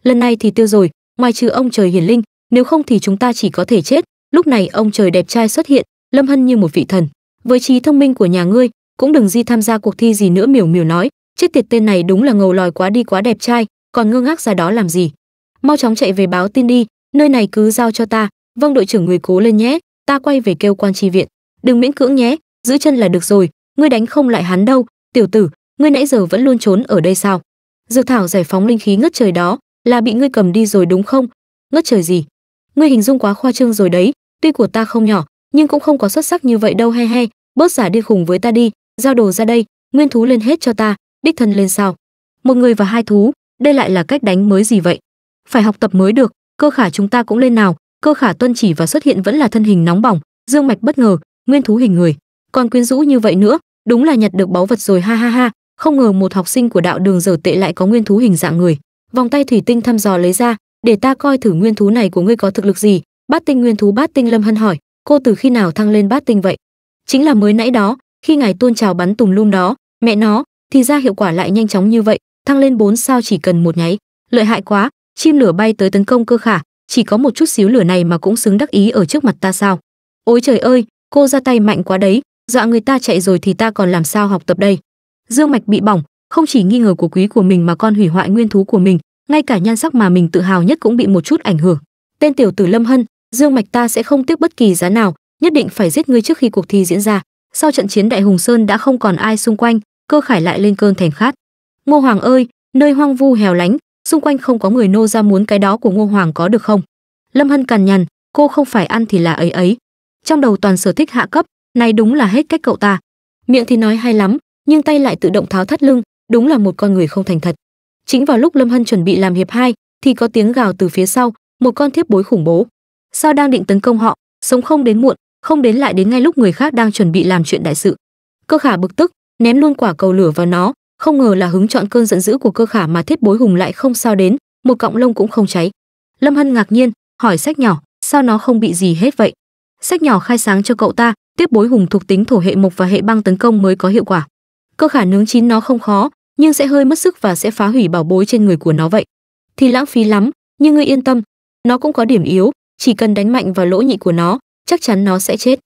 lần này thì tiêu rồi ngoài trừ ông trời hiền linh nếu không thì chúng ta chỉ có thể chết lúc này ông trời đẹp trai xuất hiện lâm hân như một vị thần với trí thông minh của nhà ngươi cũng đừng di tham gia cuộc thi gì nữa miểu miểu nói chết tiệt tên này đúng là ngầu lòi quá đi quá đẹp trai còn ngơ ngác ra đó làm gì mau chóng chạy về báo tin đi nơi này cứ giao cho ta vâng đội trưởng người cố lên nhé ta quay về kêu quan tri viện đừng miễn cưỡng nhé giữ chân là được rồi ngươi đánh không lại hắn đâu tiểu tử ngươi nãy giờ vẫn luôn trốn ở đây sao dược thảo giải phóng linh khí ngất trời đó là bị ngươi cầm đi rồi đúng không ngất trời gì ngươi hình dung quá khoa trương rồi đấy tuy của ta không nhỏ nhưng cũng không có xuất sắc như vậy đâu he he bớt giả đi khùng với ta đi giao đồ ra đây nguyên thú lên hết cho ta đích thân lên sao một người và hai thú đây lại là cách đánh mới gì vậy phải học tập mới được cơ khả chúng ta cũng lên nào cơ khả tuân chỉ và xuất hiện vẫn là thân hình nóng bỏng dương mạch bất ngờ nguyên thú hình người còn quyến rũ như vậy nữa đúng là nhặt được báu vật rồi ha ha ha không ngờ một học sinh của đạo đường giờ tệ lại có nguyên thú hình dạng người vòng tay thủy tinh thăm dò lấy ra để ta coi thử nguyên thú này của ngươi có thực lực gì bát tinh nguyên thú bát tinh lâm hân hỏi cô từ khi nào thăng lên bát tinh vậy chính là mới nãy đó khi ngài tuôn trào bắn tùng lum đó mẹ nó thì ra hiệu quả lại nhanh chóng như vậy thăng lên bốn sao chỉ cần một nháy lợi hại quá chim lửa bay tới tấn công cơ khả chỉ có một chút xíu lửa này mà cũng xứng đắc ý ở trước mặt ta sao ôi trời ơi cô ra tay mạnh quá đấy dọa người ta chạy rồi thì ta còn làm sao học tập đây dương mạch bị bỏng không chỉ nghi ngờ của quý của mình mà còn hủy hoại nguyên thú của mình ngay cả nhan sắc mà mình tự hào nhất cũng bị một chút ảnh hưởng tên tiểu tử lâm hân dương mạch ta sẽ không tiếc bất kỳ giá nào nhất định phải giết ngươi trước khi cuộc thi diễn ra sau trận chiến đại hùng sơn đã không còn ai xung quanh cơ khải lại lên cơn thèm khát ngô hoàng ơi nơi hoang vu hẻo lánh xung quanh không có người nô ra muốn cái đó của ngô hoàng có được không lâm hân cằn nhằn cô không phải ăn thì là ấy ấy trong đầu toàn sở thích hạ cấp này đúng là hết cách cậu ta miệng thì nói hay lắm nhưng tay lại tự động tháo thắt lưng đúng là một con người không thành thật chính vào lúc lâm hân chuẩn bị làm hiệp hai thì có tiếng gào từ phía sau một con thiếp bối khủng bố sao đang định tấn công họ sống không đến muộn không đến lại đến ngay lúc người khác đang chuẩn bị làm chuyện đại sự cơ khả bực tức ném luôn quả cầu lửa vào nó không ngờ là hứng chọn cơn giận dữ của cơ khả mà thiết bối hùng lại không sao đến một cọng lông cũng không cháy lâm hân ngạc nhiên hỏi sách nhỏ sao nó không bị gì hết vậy sách nhỏ khai sáng cho cậu ta tiếp bối hùng thuộc tính thổ hệ mộc và hệ băng tấn công mới có hiệu quả cơ khả nướng chín nó không khó nhưng sẽ hơi mất sức và sẽ phá hủy bảo bối trên người của nó vậy thì lãng phí lắm nhưng ngươi yên tâm nó cũng có điểm yếu chỉ cần đánh mạnh vào lỗ nhị của nó chắc chắn nó sẽ chết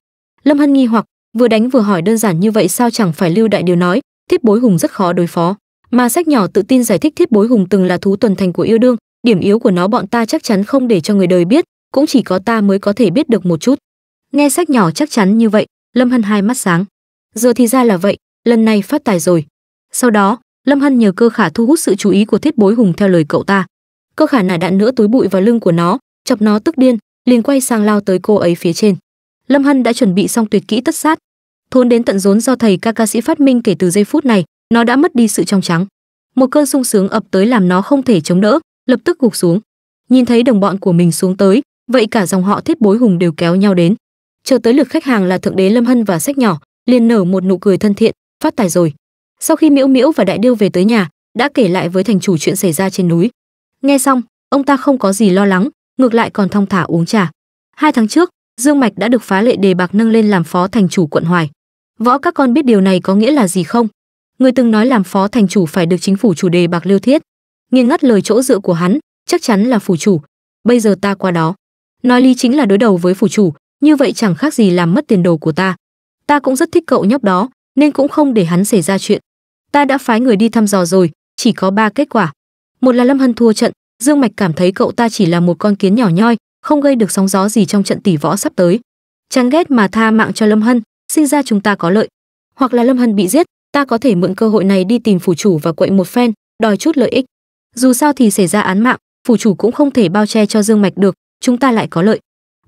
lâm hân nghi hoặc vừa đánh vừa hỏi đơn giản như vậy sao chẳng phải lưu đại điều nói Thiết Bối Hùng rất khó đối phó. mà Sách nhỏ tự tin giải thích Thiết Bối Hùng từng là thú tuần thành của yêu đương, điểm yếu của nó bọn ta chắc chắn không để cho người đời biết, cũng chỉ có ta mới có thể biết được một chút. Nghe Sách nhỏ chắc chắn như vậy, Lâm Hân hai mắt sáng. Giờ thì ra là vậy, lần này phát tài rồi. Sau đó, Lâm Hân nhờ cơ khả thu hút sự chú ý của Thiết Bối Hùng theo lời cậu ta. Cơ khả nả đạn nữa túi bụi vào lưng của nó, chọc nó tức điên, liền quay sang lao tới cô ấy phía trên. Lâm Hân đã chuẩn bị xong tuyệt kỹ tất sát, thốn đến tận rốn do thầy ca ca sĩ phát minh kể từ giây phút này nó đã mất đi sự trong trắng một cơn sung sướng ập tới làm nó không thể chống đỡ lập tức gục xuống nhìn thấy đồng bọn của mình xuống tới vậy cả dòng họ thiết bối hùng đều kéo nhau đến chờ tới lượt khách hàng là thượng đế lâm hân và sách nhỏ liền nở một nụ cười thân thiện phát tài rồi sau khi miễu miễu và đại điêu về tới nhà đã kể lại với thành chủ chuyện xảy ra trên núi nghe xong ông ta không có gì lo lắng ngược lại còn thong thả uống trà hai tháng trước dương mạch đã được phá lệ đề bạc nâng lên làm phó thành chủ quận hoài võ các con biết điều này có nghĩa là gì không người từng nói làm phó thành chủ phải được chính phủ chủ đề bạc liêu thiết nghiêng ngắt lời chỗ dựa của hắn chắc chắn là phủ chủ bây giờ ta qua đó nói lý chính là đối đầu với phủ chủ như vậy chẳng khác gì làm mất tiền đồ của ta ta cũng rất thích cậu nhóc đó nên cũng không để hắn xảy ra chuyện ta đã phái người đi thăm dò rồi chỉ có ba kết quả một là lâm hân thua trận dương mạch cảm thấy cậu ta chỉ là một con kiến nhỏ nhoi không gây được sóng gió gì trong trận tỷ võ sắp tới chán ghét mà tha mạng cho lâm hân sinh ra chúng ta có lợi hoặc là lâm hân bị giết ta có thể mượn cơ hội này đi tìm phủ chủ và quậy một phen đòi chút lợi ích dù sao thì xảy ra án mạng phủ chủ cũng không thể bao che cho dương mạch được chúng ta lại có lợi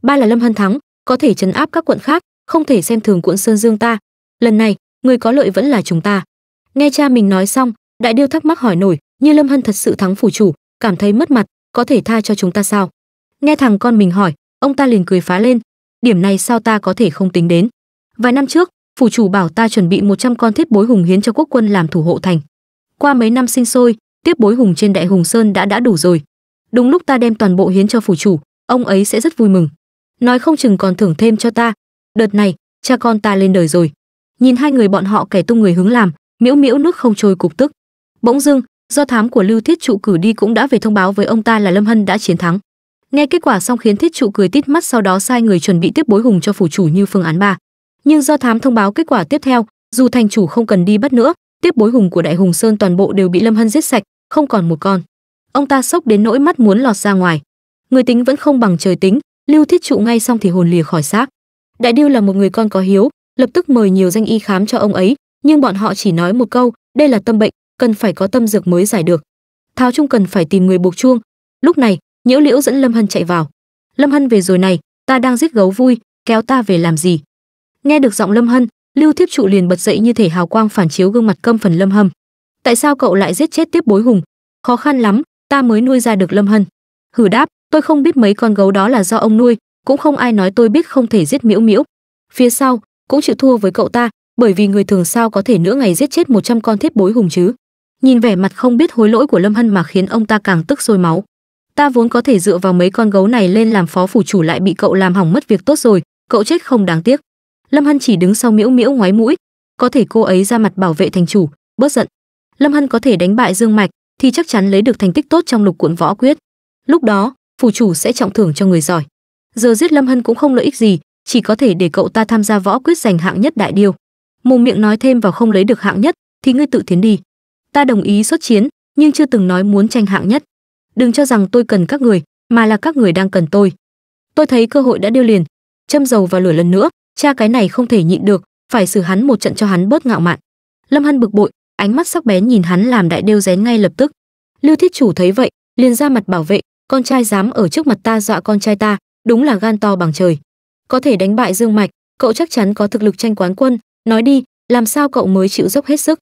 ba là lâm hân thắng có thể chấn áp các quận khác không thể xem thường quận sơn dương ta lần này người có lợi vẫn là chúng ta nghe cha mình nói xong đại điêu thắc mắc hỏi nổi như lâm hân thật sự thắng phủ chủ cảm thấy mất mặt có thể tha cho chúng ta sao nghe thằng con mình hỏi ông ta liền cười phá lên điểm này sao ta có thể không tính đến Vài năm trước, phủ chủ bảo ta chuẩn bị 100 con thiết bối hùng hiến cho quốc quân làm thủ hộ thành. Qua mấy năm sinh sôi, tiếp bối hùng trên Đại Hùng Sơn đã đã đủ rồi. Đúng lúc ta đem toàn bộ hiến cho phủ chủ, ông ấy sẽ rất vui mừng. Nói không chừng còn thưởng thêm cho ta. Đợt này, cha con ta lên đời rồi. Nhìn hai người bọn họ kẻ tung người hướng làm, miễu miễu nước không trôi cục tức. Bỗng dưng, do thám của Lưu Thiết Trụ cử đi cũng đã về thông báo với ông ta là Lâm Hân đã chiến thắng. Nghe kết quả xong khiến Thiết Trụ cười tít mắt sau đó sai người chuẩn bị tiếp bối hùng cho phủ chủ như phương án 3 nhưng do thám thông báo kết quả tiếp theo dù thành chủ không cần đi bắt nữa tiếp bối hùng của đại hùng sơn toàn bộ đều bị lâm hân giết sạch không còn một con ông ta sốc đến nỗi mắt muốn lọt ra ngoài người tính vẫn không bằng trời tính lưu thiết trụ ngay xong thì hồn lìa khỏi xác đại điêu là một người con có hiếu lập tức mời nhiều danh y khám cho ông ấy nhưng bọn họ chỉ nói một câu đây là tâm bệnh cần phải có tâm dược mới giải được tháo trung cần phải tìm người buộc chuông lúc này nhiễu liễu dẫn lâm hân chạy vào lâm hân về rồi này ta đang giết gấu vui kéo ta về làm gì nghe được giọng lâm hân lưu thiếp trụ liền bật dậy như thể hào quang phản chiếu gương mặt căm phần lâm hâm tại sao cậu lại giết chết tiếp bối hùng khó khăn lắm ta mới nuôi ra được lâm hân hử đáp tôi không biết mấy con gấu đó là do ông nuôi cũng không ai nói tôi biết không thể giết miễu miễu phía sau cũng chịu thua với cậu ta bởi vì người thường sao có thể nửa ngày giết chết 100 con thiết bối hùng chứ nhìn vẻ mặt không biết hối lỗi của lâm hân mà khiến ông ta càng tức sôi máu ta vốn có thể dựa vào mấy con gấu này lên làm phó phủ chủ lại bị cậu làm hỏng mất việc tốt rồi cậu chết không đáng tiếc lâm hân chỉ đứng sau miễu miễu ngoái mũi có thể cô ấy ra mặt bảo vệ thành chủ bớt giận lâm hân có thể đánh bại dương mạch thì chắc chắn lấy được thành tích tốt trong lục cuộn võ quyết lúc đó phủ chủ sẽ trọng thưởng cho người giỏi giờ giết lâm hân cũng không lợi ích gì chỉ có thể để cậu ta tham gia võ quyết giành hạng nhất đại điều. mồm miệng nói thêm vào không lấy được hạng nhất thì ngươi tự tiến đi ta đồng ý xuất chiến nhưng chưa từng nói muốn tranh hạng nhất đừng cho rằng tôi cần các người mà là các người đang cần tôi tôi thấy cơ hội đã điêu liền châm dầu vào lửa lần nữa cha cái này không thể nhịn được phải xử hắn một trận cho hắn bớt ngạo mạn lâm hân bực bội ánh mắt sắc bén nhìn hắn làm đại đêu rén ngay lập tức lưu thiết chủ thấy vậy liền ra mặt bảo vệ con trai dám ở trước mặt ta dọa con trai ta đúng là gan to bằng trời có thể đánh bại dương mạch cậu chắc chắn có thực lực tranh quán quân nói đi làm sao cậu mới chịu dốc hết sức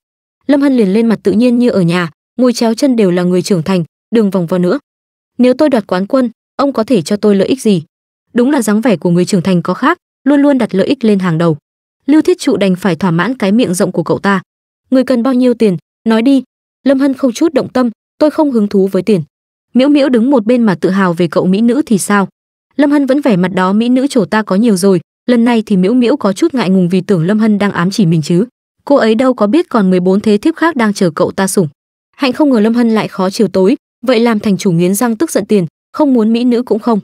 lâm hân liền lên mặt tự nhiên như ở nhà ngồi chéo chân đều là người trưởng thành đường vòng vào nữa nếu tôi đoạt quán quân ông có thể cho tôi lợi ích gì đúng là dáng vẻ của người trưởng thành có khác luôn luôn đặt lợi ích lên hàng đầu. Lưu Thiết Trụ đành phải thỏa mãn cái miệng rộng của cậu ta. Người cần bao nhiêu tiền, nói đi. Lâm Hân không chút động tâm, tôi không hứng thú với tiền. Miễu Miễu đứng một bên mà tự hào về cậu mỹ nữ thì sao? Lâm Hân vẫn vẻ mặt đó mỹ nữ chỗ ta có nhiều rồi, lần này thì Miễu Miễu có chút ngại ngùng vì tưởng Lâm Hân đang ám chỉ mình chứ. Cô ấy đâu có biết còn 14 thế thiếp khác đang chờ cậu ta sủng. Hạnh không ngờ Lâm Hân lại khó chiều tối, vậy làm thành chủ nghiến răng tức giận tiền, không muốn mỹ nữ cũng không.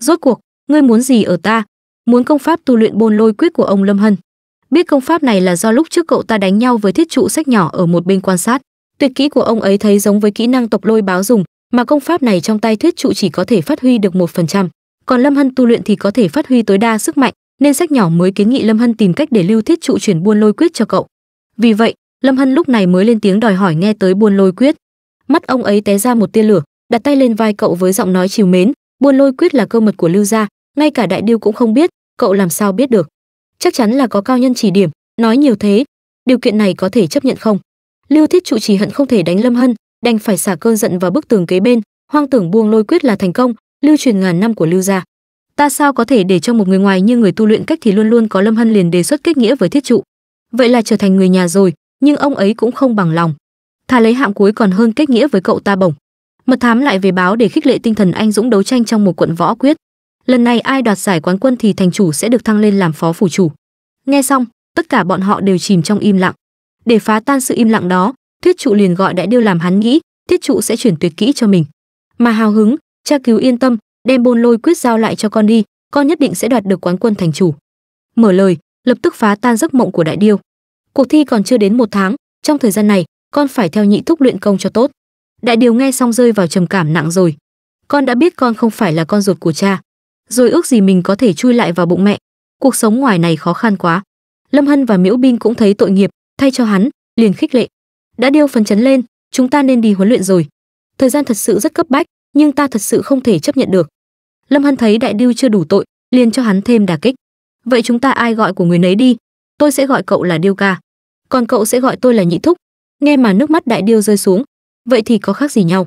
Rốt cuộc, ngươi muốn gì ở ta, muốn công pháp tu luyện bôn lôi quyết của ông Lâm Hân. Biết công pháp này là do lúc trước cậu ta đánh nhau với thiết trụ sách nhỏ ở một bên quan sát, tuyệt kỹ của ông ấy thấy giống với kỹ năng tộc lôi báo dùng, mà công pháp này trong tay thiết trụ chỉ có thể phát huy được một phần trăm, còn Lâm Hân tu luyện thì có thể phát huy tối đa sức mạnh, nên sách nhỏ mới kiến nghị Lâm Hân tìm cách để lưu thiết trụ chuyển buôn lôi quyết cho cậu. Vì vậy, Lâm Hân lúc này mới lên tiếng đòi hỏi nghe tới buôn lôi quyết. Mắt ông ấy té ra một tia lửa, đặt tay lên vai cậu với giọng nói chiều mến, buôn lôi quyết là cơ mật của Lưu gia, ngay cả đại điêu cũng không biết, cậu làm sao biết được? Chắc chắn là có cao nhân chỉ điểm, nói nhiều thế, điều kiện này có thể chấp nhận không? Lưu Thiết trụ chỉ hận không thể đánh Lâm Hân, đành phải xả cơn giận vào bức tường kế bên, hoang tưởng buông lôi quyết là thành công, lưu truyền ngàn năm của Lưu gia. Ta sao có thể để cho một người ngoài như người tu luyện cách thì luôn luôn có Lâm Hân liền đề xuất kết nghĩa với Thiết trụ. Vậy là trở thành người nhà rồi, nhưng ông ấy cũng không bằng lòng. Thà lấy hạng cuối còn hơn kết nghĩa với cậu ta bổng. Mật thám lại về báo để khích lệ tinh thần anh dũng đấu tranh trong một quận võ quyết lần này ai đoạt giải quán quân thì thành chủ sẽ được thăng lên làm phó phủ chủ nghe xong tất cả bọn họ đều chìm trong im lặng để phá tan sự im lặng đó Thiết trụ liền gọi đại điêu làm hắn nghĩ Thiết trụ sẽ chuyển tuyệt kỹ cho mình mà hào hứng cha cứu yên tâm đem bôn lôi quyết giao lại cho con đi con nhất định sẽ đoạt được quán quân thành chủ mở lời lập tức phá tan giấc mộng của đại điêu cuộc thi còn chưa đến một tháng trong thời gian này con phải theo nhị thúc luyện công cho tốt đại điêu nghe xong rơi vào trầm cảm nặng rồi con đã biết con không phải là con ruột của cha rồi ước gì mình có thể chui lại vào bụng mẹ cuộc sống ngoài này khó khăn quá lâm hân và miễu binh cũng thấy tội nghiệp thay cho hắn liền khích lệ đã điêu phần chấn lên chúng ta nên đi huấn luyện rồi thời gian thật sự rất cấp bách nhưng ta thật sự không thể chấp nhận được lâm hân thấy đại điêu chưa đủ tội liền cho hắn thêm đà kích vậy chúng ta ai gọi của người nấy đi tôi sẽ gọi cậu là điêu ca còn cậu sẽ gọi tôi là nhị thúc nghe mà nước mắt đại điêu rơi xuống vậy thì có khác gì nhau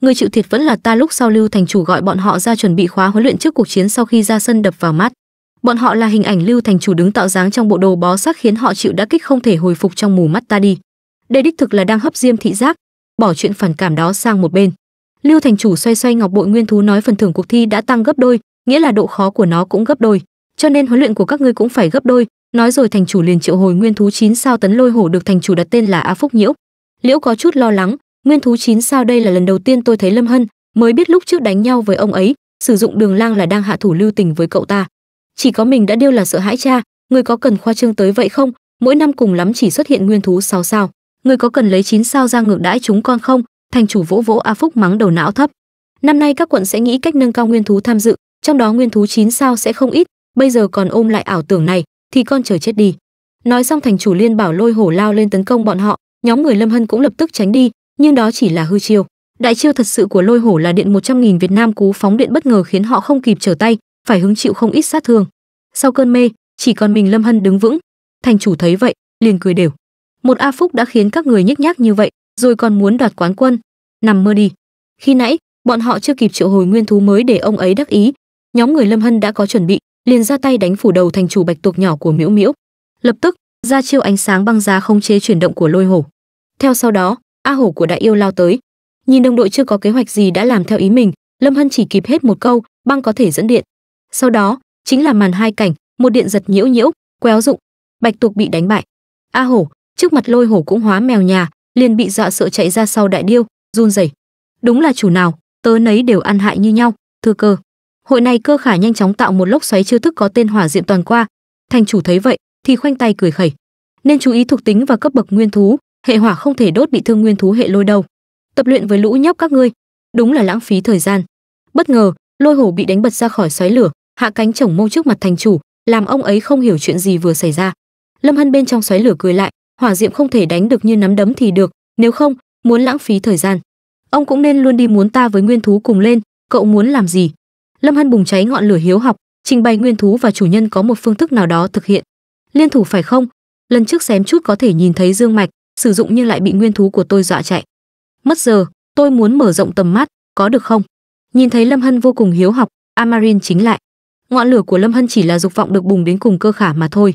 người chịu thiệt vẫn là ta lúc sau lưu thành chủ gọi bọn họ ra chuẩn bị khóa huấn luyện trước cuộc chiến sau khi ra sân đập vào mắt bọn họ là hình ảnh lưu thành chủ đứng tạo dáng trong bộ đồ bó sắc khiến họ chịu đã kích không thể hồi phục trong mù mắt ta đi đây đích thực là đang hấp diêm thị giác bỏ chuyện phản cảm đó sang một bên lưu thành chủ xoay xoay ngọc bội nguyên thú nói phần thưởng cuộc thi đã tăng gấp đôi nghĩa là độ khó của nó cũng gấp đôi cho nên huấn luyện của các ngươi cũng phải gấp đôi nói rồi thành chủ liền triệu hồi nguyên thú chín sao tấn lôi hổ được thành chủ đặt tên là a phúc nhiễu liễu có chút lo lắng nguyên thú chín sao đây là lần đầu tiên tôi thấy lâm hân mới biết lúc trước đánh nhau với ông ấy sử dụng đường lang là đang hạ thủ lưu tình với cậu ta chỉ có mình đã điêu là sợ hãi cha người có cần khoa trương tới vậy không mỗi năm cùng lắm chỉ xuất hiện nguyên thú sáu sao người có cần lấy chín sao ra ngược đãi chúng con không thành chủ vỗ vỗ a phúc mắng đầu não thấp năm nay các quận sẽ nghĩ cách nâng cao nguyên thú tham dự trong đó nguyên thú chín sao sẽ không ít bây giờ còn ôm lại ảo tưởng này thì con chờ chết đi nói xong thành chủ liên bảo lôi hổ lao lên tấn công bọn họ nhóm người lâm hân cũng lập tức tránh đi nhưng đó chỉ là hư chiêu đại chiêu thật sự của lôi hổ là điện 100.000 việt nam cú phóng điện bất ngờ khiến họ không kịp trở tay phải hứng chịu không ít sát thương sau cơn mê chỉ còn mình lâm hân đứng vững thành chủ thấy vậy liền cười đều một a phúc đã khiến các người nhếch nhác như vậy rồi còn muốn đoạt quán quân nằm mơ đi khi nãy bọn họ chưa kịp triệu hồi nguyên thú mới để ông ấy đắc ý nhóm người lâm hân đã có chuẩn bị liền ra tay đánh phủ đầu thành chủ bạch tuộc nhỏ của miễu miễu lập tức ra chiêu ánh sáng băng giá khống chế chuyển động của lôi hổ theo sau đó a hổ của đại yêu lao tới nhìn đồng đội chưa có kế hoạch gì đã làm theo ý mình lâm hân chỉ kịp hết một câu băng có thể dẫn điện sau đó chính là màn hai cảnh một điện giật nhiễu nhiễu quéo dụng, bạch tuộc bị đánh bại a hổ trước mặt lôi hổ cũng hóa mèo nhà liền bị dọa sợ chạy ra sau đại điêu run rẩy đúng là chủ nào tớ nấy đều ăn hại như nhau thưa cơ hội này cơ khả nhanh chóng tạo một lốc xoáy chiêu thức có tên hỏa diệm toàn qua thành chủ thấy vậy thì khoanh tay cười khẩy nên chú ý thuộc tính và cấp bậc nguyên thú hệ hỏa không thể đốt bị thương nguyên thú hệ lôi đâu tập luyện với lũ nhóc các ngươi đúng là lãng phí thời gian bất ngờ lôi hổ bị đánh bật ra khỏi xoáy lửa hạ cánh chổng mâu trước mặt thành chủ làm ông ấy không hiểu chuyện gì vừa xảy ra lâm hân bên trong xoáy lửa cười lại hỏa diệm không thể đánh được như nắm đấm thì được nếu không muốn lãng phí thời gian ông cũng nên luôn đi muốn ta với nguyên thú cùng lên cậu muốn làm gì lâm hân bùng cháy ngọn lửa hiếu học trình bày nguyên thú và chủ nhân có một phương thức nào đó thực hiện liên thủ phải không lần trước xém chút có thể nhìn thấy dương mạch sử dụng nhưng lại bị nguyên thú của tôi dọa chạy mất giờ tôi muốn mở rộng tầm mắt có được không nhìn thấy lâm hân vô cùng hiếu học amarin chính lại ngọn lửa của lâm hân chỉ là dục vọng được bùng đến cùng cơ khả mà thôi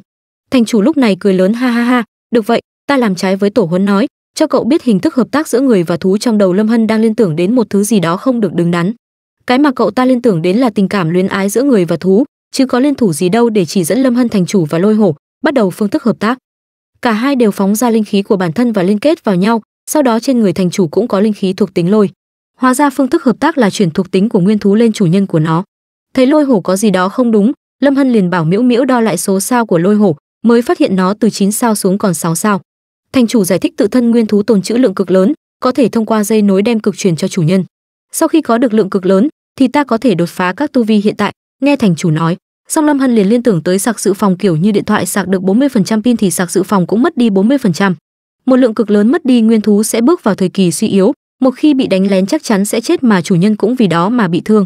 thành chủ lúc này cười lớn ha ha ha được vậy ta làm trái với tổ huấn nói cho cậu biết hình thức hợp tác giữa người và thú trong đầu lâm hân đang liên tưởng đến một thứ gì đó không được đứng đắn cái mà cậu ta liên tưởng đến là tình cảm luyến ái giữa người và thú chứ có liên thủ gì đâu để chỉ dẫn lâm hân thành chủ và lôi hổ bắt đầu phương thức hợp tác cả hai đều phóng ra linh khí của bản thân và liên kết vào nhau sau đó trên người thành chủ cũng có linh khí thuộc tính lôi hóa ra phương thức hợp tác là chuyển thuộc tính của nguyên thú lên chủ nhân của nó thấy lôi hổ có gì đó không đúng lâm hân liền bảo miễu miễu đo lại số sao của lôi hổ mới phát hiện nó từ 9 sao xuống còn 6 sao thành chủ giải thích tự thân nguyên thú tồn trữ lượng cực lớn có thể thông qua dây nối đem cực truyền cho chủ nhân sau khi có được lượng cực lớn thì ta có thể đột phá các tu vi hiện tại nghe thành chủ nói Song Lâm Hân liền liên tưởng tới sạc dự phòng kiểu như điện thoại sạc được 40% pin thì sạc dự phòng cũng mất đi 40%. Một lượng cực lớn mất đi nguyên thú sẽ bước vào thời kỳ suy yếu, một khi bị đánh lén chắc chắn sẽ chết mà chủ nhân cũng vì đó mà bị thương.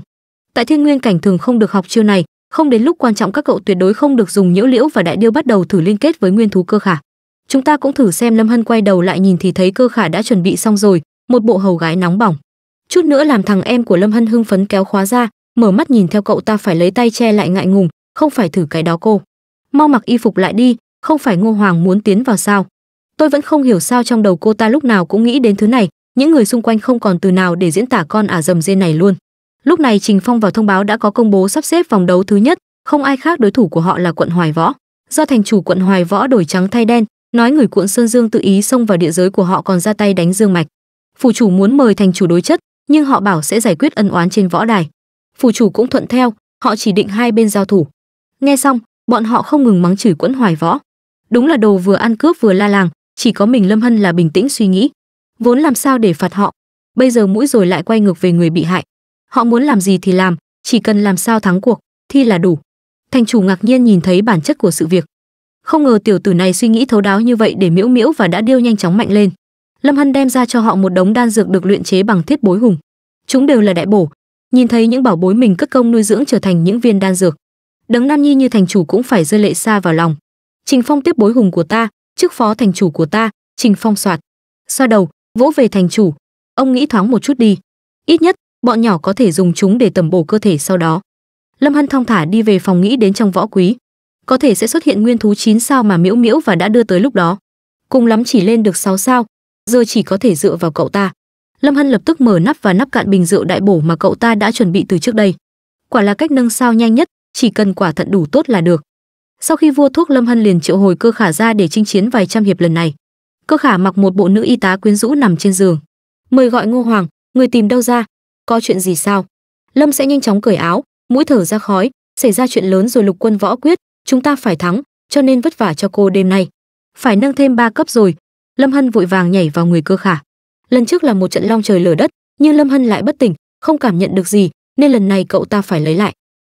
Tại Thiên Nguyên cảnh thường không được học chiêu này, không đến lúc quan trọng các cậu tuyệt đối không được dùng nhiễu liễu và đại điêu bắt đầu thử liên kết với nguyên thú cơ khả. Chúng ta cũng thử xem Lâm Hân quay đầu lại nhìn thì thấy cơ khả đã chuẩn bị xong rồi, một bộ hầu gái nóng bỏng. Chút nữa làm thằng em của Lâm Hân hưng phấn kéo khóa ra, mở mắt nhìn theo cậu ta phải lấy tay che lại ngại ngùng không phải thử cái đó cô mau mặc y phục lại đi không phải ngô hoàng muốn tiến vào sao tôi vẫn không hiểu sao trong đầu cô ta lúc nào cũng nghĩ đến thứ này những người xung quanh không còn từ nào để diễn tả con ả dầm dê này luôn lúc này trình phong vào thông báo đã có công bố sắp xếp vòng đấu thứ nhất không ai khác đối thủ của họ là quận hoài võ do thành chủ quận hoài võ đổi trắng thay đen nói người cuộn sơn dương tự ý xông vào địa giới của họ còn ra tay đánh dương mạch phủ chủ muốn mời thành chủ đối chất nhưng họ bảo sẽ giải quyết ân oán trên võ đài phủ chủ cũng thuận theo họ chỉ định hai bên giao thủ nghe xong bọn họ không ngừng mắng chửi quẫn hoài võ đúng là đồ vừa ăn cướp vừa la làng chỉ có mình lâm hân là bình tĩnh suy nghĩ vốn làm sao để phạt họ bây giờ mũi rồi lại quay ngược về người bị hại họ muốn làm gì thì làm chỉ cần làm sao thắng cuộc thì là đủ thành chủ ngạc nhiên nhìn thấy bản chất của sự việc không ngờ tiểu tử này suy nghĩ thấu đáo như vậy để miễu miễu và đã điêu nhanh chóng mạnh lên lâm hân đem ra cho họ một đống đan dược được luyện chế bằng thiết bối hùng chúng đều là đại bổ nhìn thấy những bảo bối mình cất công nuôi dưỡng trở thành những viên đan dược đấng nam nhi như thành chủ cũng phải rơi lệ xa vào lòng trình phong tiếp bối hùng của ta trước phó thành chủ của ta trình phong soạt xoa đầu vỗ về thành chủ ông nghĩ thoáng một chút đi ít nhất bọn nhỏ có thể dùng chúng để tẩm bổ cơ thể sau đó lâm hân thong thả đi về phòng nghĩ đến trong võ quý có thể sẽ xuất hiện nguyên thú chín sao mà miễu miễu và đã đưa tới lúc đó cùng lắm chỉ lên được 6 sao giờ chỉ có thể dựa vào cậu ta Lâm Hân lập tức mở nắp và nắp cạn bình rượu đại bổ mà cậu ta đã chuẩn bị từ trước đây. Quả là cách nâng sao nhanh nhất, chỉ cần quả thận đủ tốt là được. Sau khi vua thuốc Lâm Hân liền triệu hồi cơ khả ra để chinh chiến vài trăm hiệp lần này. Cơ khả mặc một bộ nữ y tá quyến rũ nằm trên giường. Mời gọi Ngô Hoàng, người tìm đâu ra? Có chuyện gì sao? Lâm sẽ nhanh chóng cởi áo, mũi thở ra khói, xảy ra chuyện lớn rồi lục quân võ quyết, chúng ta phải thắng, cho nên vất vả cho cô đêm nay. Phải nâng thêm ba cấp rồi. Lâm Hân vội vàng nhảy vào người cơ khả lần trước là một trận long trời lở đất nhưng lâm hân lại bất tỉnh không cảm nhận được gì nên lần này cậu ta phải lấy lại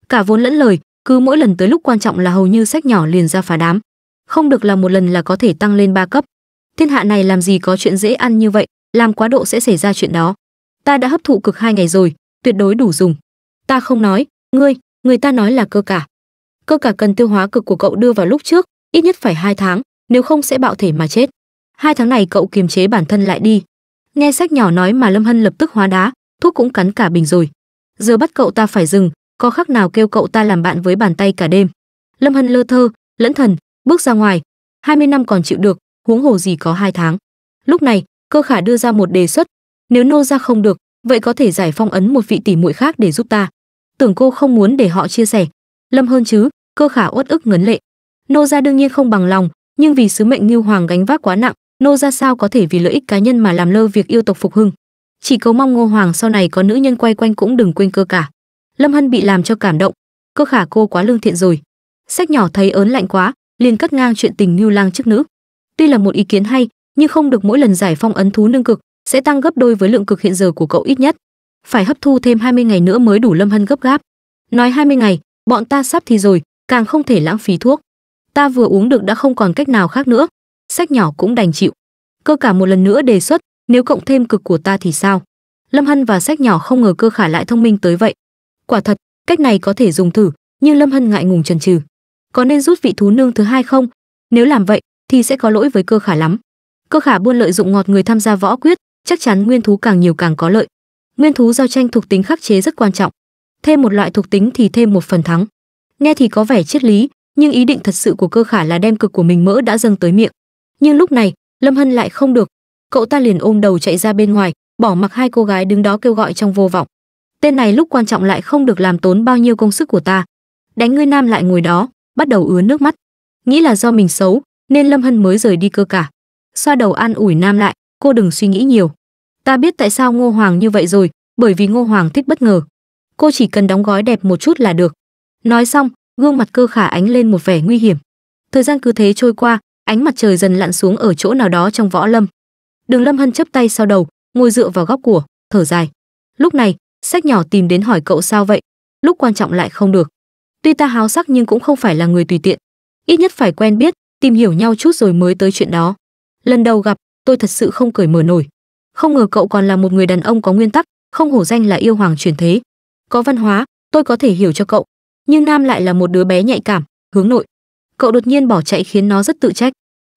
cả vốn lẫn lời cứ mỗi lần tới lúc quan trọng là hầu như sách nhỏ liền ra phá đám không được là một lần là có thể tăng lên ba cấp thiên hạ này làm gì có chuyện dễ ăn như vậy làm quá độ sẽ xảy ra chuyện đó ta đã hấp thụ cực hai ngày rồi tuyệt đối đủ dùng ta không nói ngươi người ta nói là cơ cả cơ cả cần tiêu hóa cực của cậu đưa vào lúc trước ít nhất phải hai tháng nếu không sẽ bạo thể mà chết hai tháng này cậu kiềm chế bản thân lại đi nghe sách nhỏ nói mà lâm hân lập tức hóa đá thuốc cũng cắn cả bình rồi giờ bắt cậu ta phải dừng có khắc nào kêu cậu ta làm bạn với bàn tay cả đêm lâm hân lơ thơ lẫn thần bước ra ngoài 20 năm còn chịu được huống hồ gì có hai tháng lúc này cơ khả đưa ra một đề xuất nếu nô ra không được vậy có thể giải phong ấn một vị tỷ muội khác để giúp ta tưởng cô không muốn để họ chia sẻ lâm hân chứ cơ khả uất ức ngấn lệ nô ra đương nhiên không bằng lòng nhưng vì sứ mệnh ngưu hoàng gánh vác quá nặng nô ra sao có thể vì lợi ích cá nhân mà làm lơ việc yêu tộc phục hưng chỉ cầu mong ngô hoàng sau này có nữ nhân quay quanh cũng đừng quên cơ cả lâm hân bị làm cho cảm động cơ khả cô quá lương thiện rồi sách nhỏ thấy ớn lạnh quá liền cắt ngang chuyện tình mưu lang trước nữ tuy là một ý kiến hay nhưng không được mỗi lần giải phong ấn thú nương cực sẽ tăng gấp đôi với lượng cực hiện giờ của cậu ít nhất phải hấp thu thêm 20 ngày nữa mới đủ lâm hân gấp gáp nói 20 ngày bọn ta sắp thì rồi càng không thể lãng phí thuốc ta vừa uống được đã không còn cách nào khác nữa sách nhỏ cũng đành chịu. Cơ cả một lần nữa đề xuất, nếu cộng thêm cực của ta thì sao? Lâm Hân và sách nhỏ không ngờ cơ khả lại thông minh tới vậy. Quả thật, cách này có thể dùng thử, nhưng Lâm Hân ngại ngùng chần chừ. Có nên rút vị thú nương thứ hai không? Nếu làm vậy thì sẽ có lỗi với cơ khả lắm. Cơ khả buôn lợi dụng ngọt người tham gia võ quyết, chắc chắn nguyên thú càng nhiều càng có lợi. Nguyên thú giao tranh thuộc tính khắc chế rất quan trọng. Thêm một loại thuộc tính thì thêm một phần thắng. Nghe thì có vẻ triết lý, nhưng ý định thật sự của cơ khả là đem cực của mình mỡ đã dâng tới miệng nhưng lúc này lâm hân lại không được cậu ta liền ôm đầu chạy ra bên ngoài bỏ mặc hai cô gái đứng đó kêu gọi trong vô vọng tên này lúc quan trọng lại không được làm tốn bao nhiêu công sức của ta đánh ngươi nam lại ngồi đó bắt đầu ứa nước mắt nghĩ là do mình xấu nên lâm hân mới rời đi cơ cả xoa đầu an ủi nam lại cô đừng suy nghĩ nhiều ta biết tại sao ngô hoàng như vậy rồi bởi vì ngô hoàng thích bất ngờ cô chỉ cần đóng gói đẹp một chút là được nói xong gương mặt cơ khả ánh lên một vẻ nguy hiểm thời gian cứ thế trôi qua ánh mặt trời dần lặn xuống ở chỗ nào đó trong võ lâm đường lâm hân chấp tay sau đầu ngồi dựa vào góc của thở dài lúc này sách nhỏ tìm đến hỏi cậu sao vậy lúc quan trọng lại không được tuy ta háo sắc nhưng cũng không phải là người tùy tiện ít nhất phải quen biết tìm hiểu nhau chút rồi mới tới chuyện đó lần đầu gặp tôi thật sự không cởi mở nổi không ngờ cậu còn là một người đàn ông có nguyên tắc không hổ danh là yêu hoàng truyền thế có văn hóa tôi có thể hiểu cho cậu nhưng nam lại là một đứa bé nhạy cảm hướng nội cậu đột nhiên bỏ chạy khiến nó rất tự trách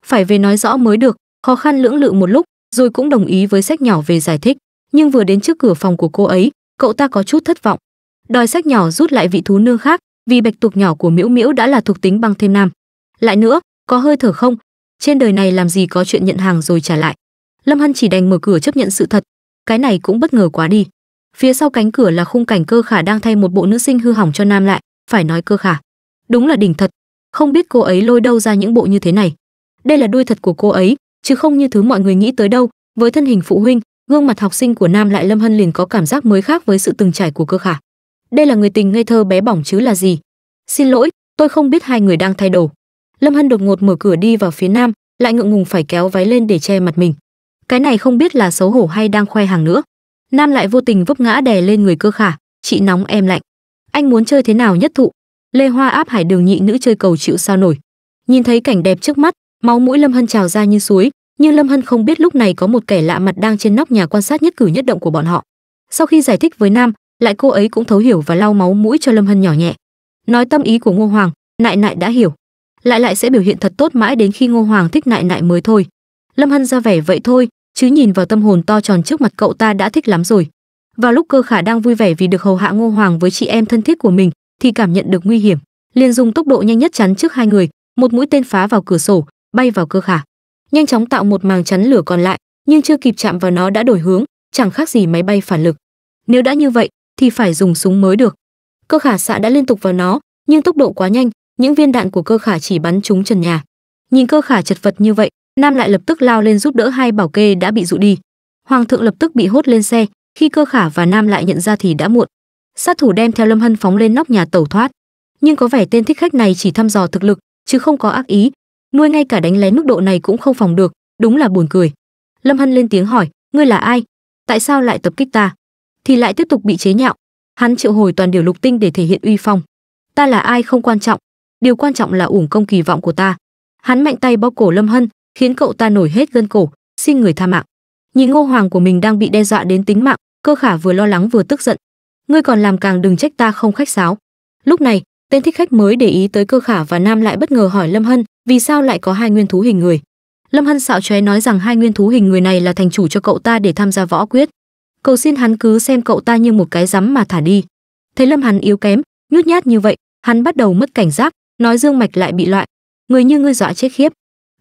phải về nói rõ mới được khó khăn lưỡng lự một lúc rồi cũng đồng ý với sách nhỏ về giải thích nhưng vừa đến trước cửa phòng của cô ấy cậu ta có chút thất vọng đòi sách nhỏ rút lại vị thú nương khác vì bạch tuộc nhỏ của miễu miễu đã là thuộc tính băng thêm nam lại nữa có hơi thở không trên đời này làm gì có chuyện nhận hàng rồi trả lại lâm hân chỉ đành mở cửa chấp nhận sự thật cái này cũng bất ngờ quá đi phía sau cánh cửa là khung cảnh cơ khả đang thay một bộ nữ sinh hư hỏng cho nam lại phải nói cơ khả đúng là đỉnh thật không biết cô ấy lôi đâu ra những bộ như thế này đây là đuôi thật của cô ấy chứ không như thứ mọi người nghĩ tới đâu với thân hình phụ huynh gương mặt học sinh của nam lại lâm hân liền có cảm giác mới khác với sự từng trải của cơ khả đây là người tình ngây thơ bé bỏng chứ là gì xin lỗi tôi không biết hai người đang thay đồ lâm hân đột ngột mở cửa đi vào phía nam lại ngượng ngùng phải kéo váy lên để che mặt mình cái này không biết là xấu hổ hay đang khoe hàng nữa nam lại vô tình vấp ngã đè lên người cơ khả chị nóng em lạnh anh muốn chơi thế nào nhất thụ Lê Hoa áp Hải Đường nhị nữ chơi cầu chịu sao nổi. Nhìn thấy cảnh đẹp trước mắt, máu mũi Lâm Hân trào ra như suối, nhưng Lâm Hân không biết lúc này có một kẻ lạ mặt đang trên nóc nhà quan sát nhất cử nhất động của bọn họ. Sau khi giải thích với Nam, lại cô ấy cũng thấu hiểu và lau máu mũi cho Lâm Hân nhỏ nhẹ. Nói tâm ý của Ngô Hoàng, Nại Nại đã hiểu. Lại lại sẽ biểu hiện thật tốt mãi đến khi Ngô Hoàng thích Nại Nại mới thôi. Lâm Hân ra vẻ vậy thôi, chứ nhìn vào tâm hồn to tròn trước mặt cậu ta đã thích lắm rồi. Vào lúc Cơ Khả đang vui vẻ vì được hầu hạ Ngô Hoàng với chị em thân thiết của mình, thì cảm nhận được nguy hiểm liền dùng tốc độ nhanh nhất chắn trước hai người một mũi tên phá vào cửa sổ bay vào cơ khả nhanh chóng tạo một màng chắn lửa còn lại nhưng chưa kịp chạm vào nó đã đổi hướng chẳng khác gì máy bay phản lực nếu đã như vậy thì phải dùng súng mới được cơ khả xạ đã liên tục vào nó nhưng tốc độ quá nhanh những viên đạn của cơ khả chỉ bắn trúng trần nhà nhìn cơ khả chật vật như vậy nam lại lập tức lao lên giúp đỡ hai bảo kê đã bị dụ đi hoàng thượng lập tức bị hốt lên xe khi cơ khả và nam lại nhận ra thì đã muộn sát thủ đem theo lâm hân phóng lên nóc nhà tẩu thoát nhưng có vẻ tên thích khách này chỉ thăm dò thực lực chứ không có ác ý nuôi ngay cả đánh lén mức độ này cũng không phòng được đúng là buồn cười lâm hân lên tiếng hỏi ngươi là ai tại sao lại tập kích ta thì lại tiếp tục bị chế nhạo hắn triệu hồi toàn điều lục tinh để thể hiện uy phong ta là ai không quan trọng điều quan trọng là ủng công kỳ vọng của ta hắn mạnh tay bao cổ lâm hân khiến cậu ta nổi hết gân cổ xin người tha mạng nhìn ngô hoàng của mình đang bị đe dọa đến tính mạng cơ khả vừa lo lắng vừa tức giận ngươi còn làm càng đừng trách ta không khách sáo lúc này tên thích khách mới để ý tới cơ khả và nam lại bất ngờ hỏi lâm hân vì sao lại có hai nguyên thú hình người lâm hân xạo chóe nói rằng hai nguyên thú hình người này là thành chủ cho cậu ta để tham gia võ quyết cầu xin hắn cứ xem cậu ta như một cái rắm mà thả đi thấy lâm hắn yếu kém nhút nhát như vậy hắn bắt đầu mất cảnh giác nói dương mạch lại bị loại người như ngươi dọa chết khiếp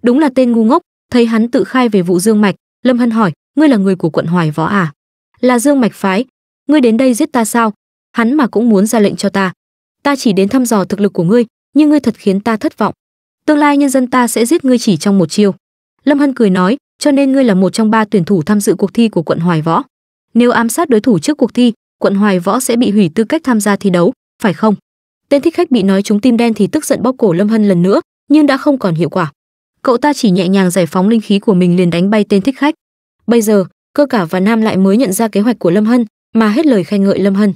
đúng là tên ngu ngốc thấy hắn tự khai về vụ dương mạch lâm hân hỏi ngươi là người của quận hoài võ à là dương mạch phái ngươi đến đây giết ta sao hắn mà cũng muốn ra lệnh cho ta ta chỉ đến thăm dò thực lực của ngươi nhưng ngươi thật khiến ta thất vọng tương lai nhân dân ta sẽ giết ngươi chỉ trong một chiêu lâm hân cười nói cho nên ngươi là một trong ba tuyển thủ tham dự cuộc thi của quận hoài võ nếu ám sát đối thủ trước cuộc thi quận hoài võ sẽ bị hủy tư cách tham gia thi đấu phải không tên thích khách bị nói chúng tim đen thì tức giận bóp cổ lâm hân lần nữa nhưng đã không còn hiệu quả cậu ta chỉ nhẹ nhàng giải phóng linh khí của mình liền đánh bay tên thích khách bây giờ cơ cả và nam lại mới nhận ra kế hoạch của lâm hân mà hết lời khen ngợi Lâm Hân.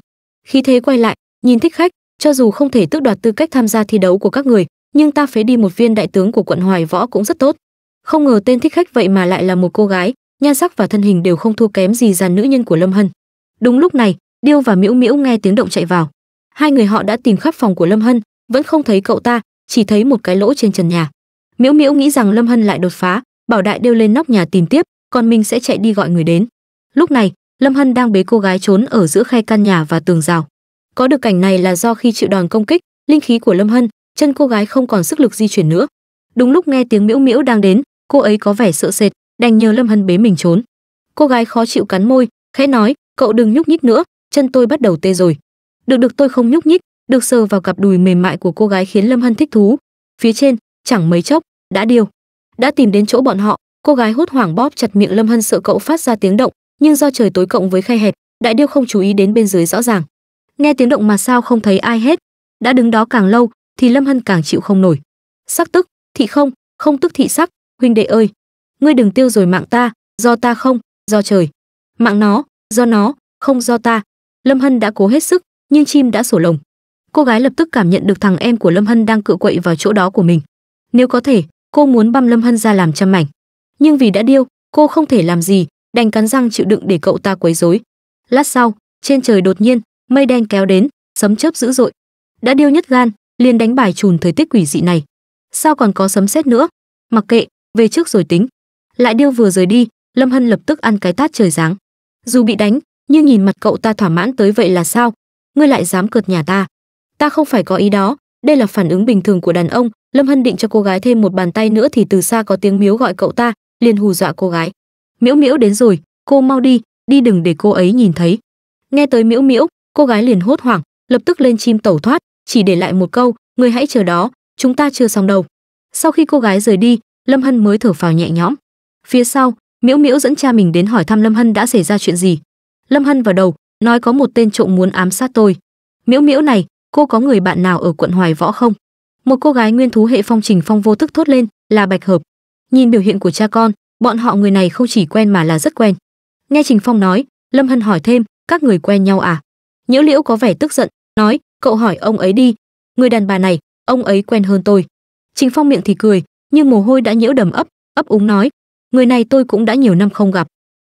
Khi thế quay lại, nhìn thích khách, cho dù không thể tước đoạt tư cách tham gia thi đấu của các người, nhưng ta phế đi một viên đại tướng của quận Hoài Võ cũng rất tốt. Không ngờ tên thích khách vậy mà lại là một cô gái, nhan sắc và thân hình đều không thua kém gì dàn nữ nhân của Lâm Hân. Đúng lúc này, Điêu và Miễu Miễu nghe tiếng động chạy vào. Hai người họ đã tìm khắp phòng của Lâm Hân, vẫn không thấy cậu ta, chỉ thấy một cái lỗ trên trần nhà. Miễu Miễu nghĩ rằng Lâm Hân lại đột phá, bảo đại đeo lên nóc nhà tìm tiếp, còn mình sẽ chạy đi gọi người đến. Lúc này, Lâm Hân đang bế cô gái trốn ở giữa khe căn nhà và tường rào. Có được cảnh này là do khi chịu đòn công kích, linh khí của Lâm Hân, chân cô gái không còn sức lực di chuyển nữa. Đúng lúc nghe tiếng miễu miễu đang đến, cô ấy có vẻ sợ sệt, đành nhờ Lâm Hân bế mình trốn. Cô gái khó chịu cắn môi, khẽ nói, cậu đừng nhúc nhích nữa, chân tôi bắt đầu tê rồi. Được được tôi không nhúc nhích, được sờ vào cặp đùi mềm mại của cô gái khiến Lâm Hân thích thú. Phía trên, chẳng mấy chốc, đã điều. Đã tìm đến chỗ bọn họ, cô gái hốt hoảng bóp chặt miệng Lâm Hân sợ cậu phát ra tiếng động, nhưng do trời tối cộng với khe hẹp đại điêu không chú ý đến bên dưới rõ ràng nghe tiếng động mà sao không thấy ai hết đã đứng đó càng lâu thì lâm hân càng chịu không nổi sắc tức thị không không tức thị sắc huynh đệ ơi ngươi đừng tiêu rồi mạng ta do ta không do trời mạng nó do nó không do ta lâm hân đã cố hết sức nhưng chim đã sổ lồng cô gái lập tức cảm nhận được thằng em của lâm hân đang cự quậy vào chỗ đó của mình nếu có thể cô muốn băm lâm hân ra làm trăm mảnh nhưng vì đã điêu cô không thể làm gì đành cắn răng chịu đựng để cậu ta quấy rối. Lát sau, trên trời đột nhiên mây đen kéo đến, sấm chớp dữ dội. Đã điêu nhất gan, liền đánh bài chùn thời tiết quỷ dị này. Sao còn có sấm sét nữa? Mặc kệ, về trước rồi tính. Lại điêu vừa rời đi, Lâm Hân lập tức ăn cái tát trời giáng. Dù bị đánh, nhưng nhìn mặt cậu ta thỏa mãn tới vậy là sao? Ngươi lại dám cợt nhà ta? Ta không phải có ý đó, đây là phản ứng bình thường của đàn ông, Lâm Hân định cho cô gái thêm một bàn tay nữa thì từ xa có tiếng miếu gọi cậu ta, liền hù dọa cô gái miễu miễu đến rồi cô mau đi đi đừng để cô ấy nhìn thấy nghe tới miễu miễu cô gái liền hốt hoảng lập tức lên chim tẩu thoát chỉ để lại một câu người hãy chờ đó chúng ta chưa xong đâu sau khi cô gái rời đi lâm hân mới thở phào nhẹ nhõm phía sau miễu miễu dẫn cha mình đến hỏi thăm lâm hân đã xảy ra chuyện gì lâm hân vào đầu nói có một tên trộm muốn ám sát tôi miễu miễu này cô có người bạn nào ở quận hoài võ không một cô gái nguyên thú hệ phong trình phong vô thức thốt lên là bạch hợp nhìn biểu hiện của cha con bọn họ người này không chỉ quen mà là rất quen nghe trình phong nói lâm hân hỏi thêm các người quen nhau à nhiễu liễu có vẻ tức giận nói cậu hỏi ông ấy đi người đàn bà này ông ấy quen hơn tôi trình phong miệng thì cười nhưng mồ hôi đã nhiễu đầm ấp ấp úng nói người này tôi cũng đã nhiều năm không gặp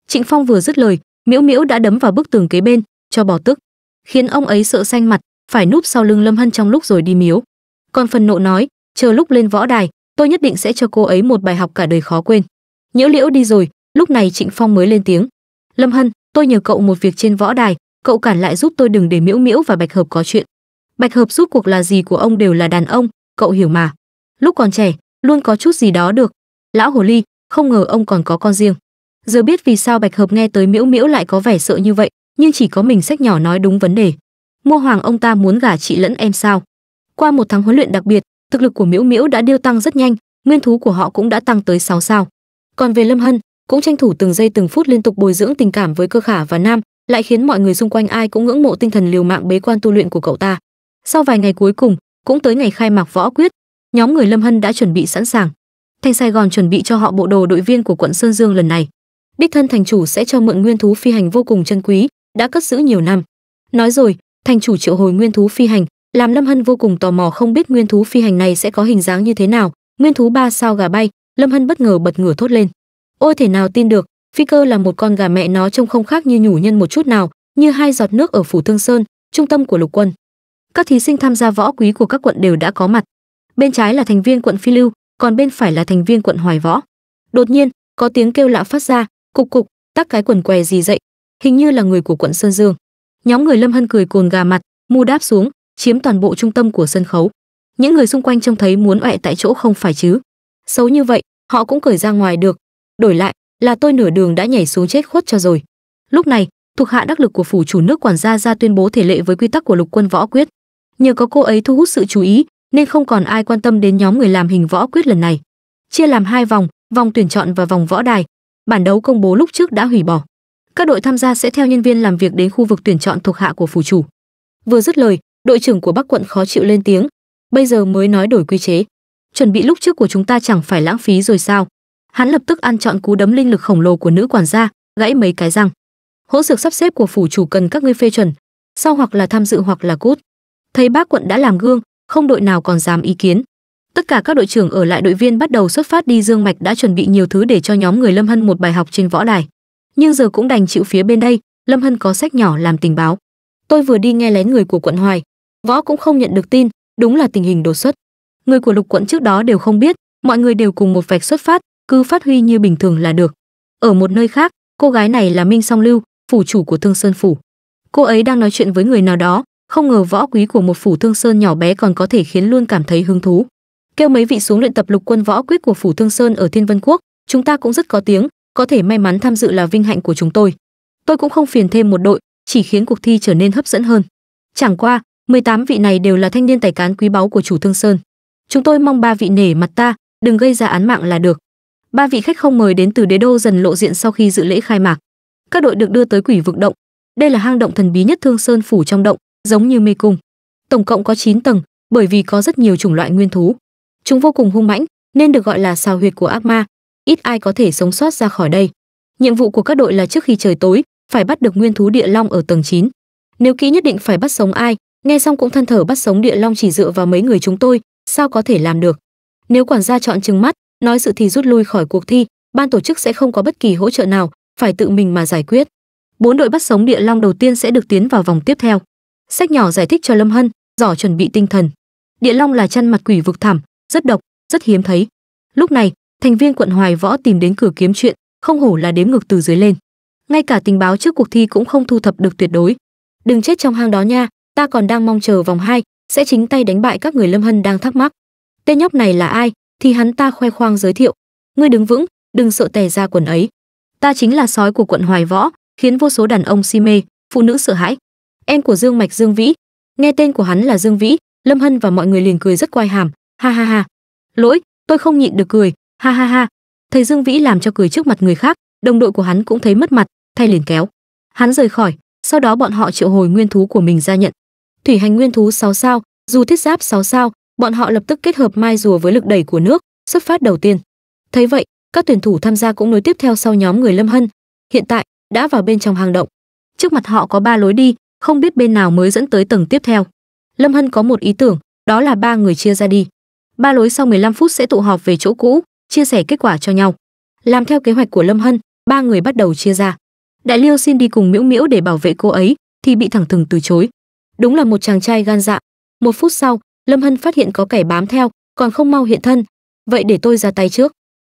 trịnh phong vừa dứt lời miễu miễu đã đấm vào bức tường kế bên cho bỏ tức khiến ông ấy sợ xanh mặt phải núp sau lưng lâm hân trong lúc rồi đi miếu còn phần nộ nói chờ lúc lên võ đài tôi nhất định sẽ cho cô ấy một bài học cả đời khó quên nhiễu liễu đi rồi lúc này trịnh phong mới lên tiếng lâm hân tôi nhờ cậu một việc trên võ đài cậu cản lại giúp tôi đừng để miễu miễu và bạch hợp có chuyện bạch hợp rút cuộc là gì của ông đều là đàn ông cậu hiểu mà lúc còn trẻ luôn có chút gì đó được lão hồ ly không ngờ ông còn có con riêng giờ biết vì sao bạch hợp nghe tới miễu miễu lại có vẻ sợ như vậy nhưng chỉ có mình sách nhỏ nói đúng vấn đề mua hoàng ông ta muốn gả chị lẫn em sao qua một tháng huấn luyện đặc biệt thực lực của miễu miễu đã điêu tăng rất nhanh nguyên thú của họ cũng đã tăng tới 6 sao còn về lâm hân cũng tranh thủ từng giây từng phút liên tục bồi dưỡng tình cảm với cơ khả và nam lại khiến mọi người xung quanh ai cũng ngưỡng mộ tinh thần liều mạng bế quan tu luyện của cậu ta sau vài ngày cuối cùng cũng tới ngày khai mạc võ quyết nhóm người lâm hân đã chuẩn bị sẵn sàng thành sài gòn chuẩn bị cho họ bộ đồ đội viên của quận sơn dương lần này đích thân thành chủ sẽ cho mượn nguyên thú phi hành vô cùng chân quý đã cất giữ nhiều năm nói rồi thành chủ triệu hồi nguyên thú phi hành làm lâm hân vô cùng tò mò không biết nguyên thú phi hành này sẽ có hình dáng như thế nào nguyên thú ba sao gà bay lâm hân bất ngờ bật ngửa thốt lên ôi thể nào tin được phi cơ là một con gà mẹ nó trông không khác như nhủ nhân một chút nào như hai giọt nước ở phủ thương sơn trung tâm của lục quân các thí sinh tham gia võ quý của các quận đều đã có mặt bên trái là thành viên quận phi lưu còn bên phải là thành viên quận hoài võ đột nhiên có tiếng kêu lạ phát ra cục cục tắc cái quần què gì dậy hình như là người của quận sơn dương nhóm người lâm hân cười cồn gà mặt mu đáp xuống chiếm toàn bộ trung tâm của sân khấu những người xung quanh trông thấy muốn ọe tại chỗ không phải chứ xấu như vậy, họ cũng cởi ra ngoài được, đổi lại là tôi nửa đường đã nhảy xuống chết khuất cho rồi. Lúc này, thuộc hạ đắc lực của phủ chủ nước quản gia ra tuyên bố thể lệ với quy tắc của Lục Quân Võ Quyết. Nhờ có cô ấy thu hút sự chú ý, nên không còn ai quan tâm đến nhóm người làm hình võ quyết lần này. Chia làm hai vòng, vòng tuyển chọn và vòng võ đài. Bản đấu công bố lúc trước đã hủy bỏ. Các đội tham gia sẽ theo nhân viên làm việc đến khu vực tuyển chọn thuộc hạ của phủ chủ. Vừa dứt lời, đội trưởng của Bắc quận khó chịu lên tiếng, bây giờ mới nói đổi quy chế chuẩn bị lúc trước của chúng ta chẳng phải lãng phí rồi sao hắn lập tức ăn chọn cú đấm linh lực khổng lồ của nữ quản gia gãy mấy cái răng hỗ dược sắp xếp của phủ chủ cần các ngươi phê chuẩn sau hoặc là tham dự hoặc là cút thấy bác quận đã làm gương không đội nào còn dám ý kiến tất cả các đội trưởng ở lại đội viên bắt đầu xuất phát đi dương mạch đã chuẩn bị nhiều thứ để cho nhóm người lâm hân một bài học trên võ đài nhưng giờ cũng đành chịu phía bên đây lâm hân có sách nhỏ làm tình báo tôi vừa đi nghe lén người của quận hoài võ cũng không nhận được tin đúng là tình hình đột xuất người của lục quận trước đó đều không biết mọi người đều cùng một vạch xuất phát cứ phát huy như bình thường là được ở một nơi khác cô gái này là minh song lưu phủ chủ của thương sơn phủ cô ấy đang nói chuyện với người nào đó không ngờ võ quý của một phủ thương sơn nhỏ bé còn có thể khiến luôn cảm thấy hứng thú kêu mấy vị xuống luyện tập lục quân võ quyết của phủ thương sơn ở thiên vân quốc chúng ta cũng rất có tiếng có thể may mắn tham dự là vinh hạnh của chúng tôi tôi cũng không phiền thêm một đội chỉ khiến cuộc thi trở nên hấp dẫn hơn chẳng qua 18 vị này đều là thanh niên tài cán quý báu của chủ thương sơn Chúng tôi mong ba vị nể mặt ta, đừng gây ra án mạng là được. Ba vị khách không mời đến từ đế đô dần lộ diện sau khi dự lễ khai mạc. Các đội được đưa tới quỷ vực động. Đây là hang động thần bí nhất Thương Sơn phủ trong động, giống như mê cung. Tổng cộng có 9 tầng, bởi vì có rất nhiều chủng loại nguyên thú. Chúng vô cùng hung mãnh, nên được gọi là sao huyệt của ác ma. Ít ai có thể sống sót ra khỏi đây. Nhiệm vụ của các đội là trước khi trời tối, phải bắt được nguyên thú địa long ở tầng 9. Nếu kỹ nhất định phải bắt sống ai, nghe xong cũng than thở bắt sống địa long chỉ dựa vào mấy người chúng tôi, sao có thể làm được nếu quản gia chọn trừng mắt nói sự thì rút lui khỏi cuộc thi ban tổ chức sẽ không có bất kỳ hỗ trợ nào phải tự mình mà giải quyết bốn đội bắt sống địa long đầu tiên sẽ được tiến vào vòng tiếp theo sách nhỏ giải thích cho lâm hân giỏ chuẩn bị tinh thần địa long là chăn mặt quỷ vực thảm, rất độc rất hiếm thấy lúc này thành viên quận hoài võ tìm đến cửa kiếm chuyện không hổ là đếm ngược từ dưới lên ngay cả tình báo trước cuộc thi cũng không thu thập được tuyệt đối đừng chết trong hang đó nha ta còn đang mong chờ vòng hai sẽ chính tay đánh bại các người lâm hân đang thắc mắc tên nhóc này là ai thì hắn ta khoe khoang giới thiệu ngươi đứng vững đừng sợ tè ra quần ấy ta chính là sói của quận hoài võ khiến vô số đàn ông si mê phụ nữ sợ hãi em của dương mạch dương vĩ nghe tên của hắn là dương vĩ lâm hân và mọi người liền cười rất quai hàm ha ha ha lỗi tôi không nhịn được cười ha ha ha thầy dương vĩ làm cho cười trước mặt người khác đồng đội của hắn cũng thấy mất mặt thay liền kéo hắn rời khỏi sau đó bọn họ triệu hồi nguyên thú của mình ra nhận thủy hành nguyên thú 6 sao, dù thiết giáp 6 sao, bọn họ lập tức kết hợp mai rùa với lực đẩy của nước, xuất phát đầu tiên. Thấy vậy, các tuyển thủ tham gia cũng nối tiếp theo sau nhóm người Lâm Hân, hiện tại đã vào bên trong hang động. Trước mặt họ có ba lối đi, không biết bên nào mới dẫn tới tầng tiếp theo. Lâm Hân có một ý tưởng, đó là ba người chia ra đi. Ba lối sau 15 phút sẽ tụ họp về chỗ cũ, chia sẻ kết quả cho nhau. Làm theo kế hoạch của Lâm Hân, ba người bắt đầu chia ra. Đại Liêu xin đi cùng Miễu Miễu để bảo vệ cô ấy thì bị thẳng thừng từ chối đúng là một chàng trai gan dạ một phút sau lâm hân phát hiện có kẻ bám theo còn không mau hiện thân vậy để tôi ra tay trước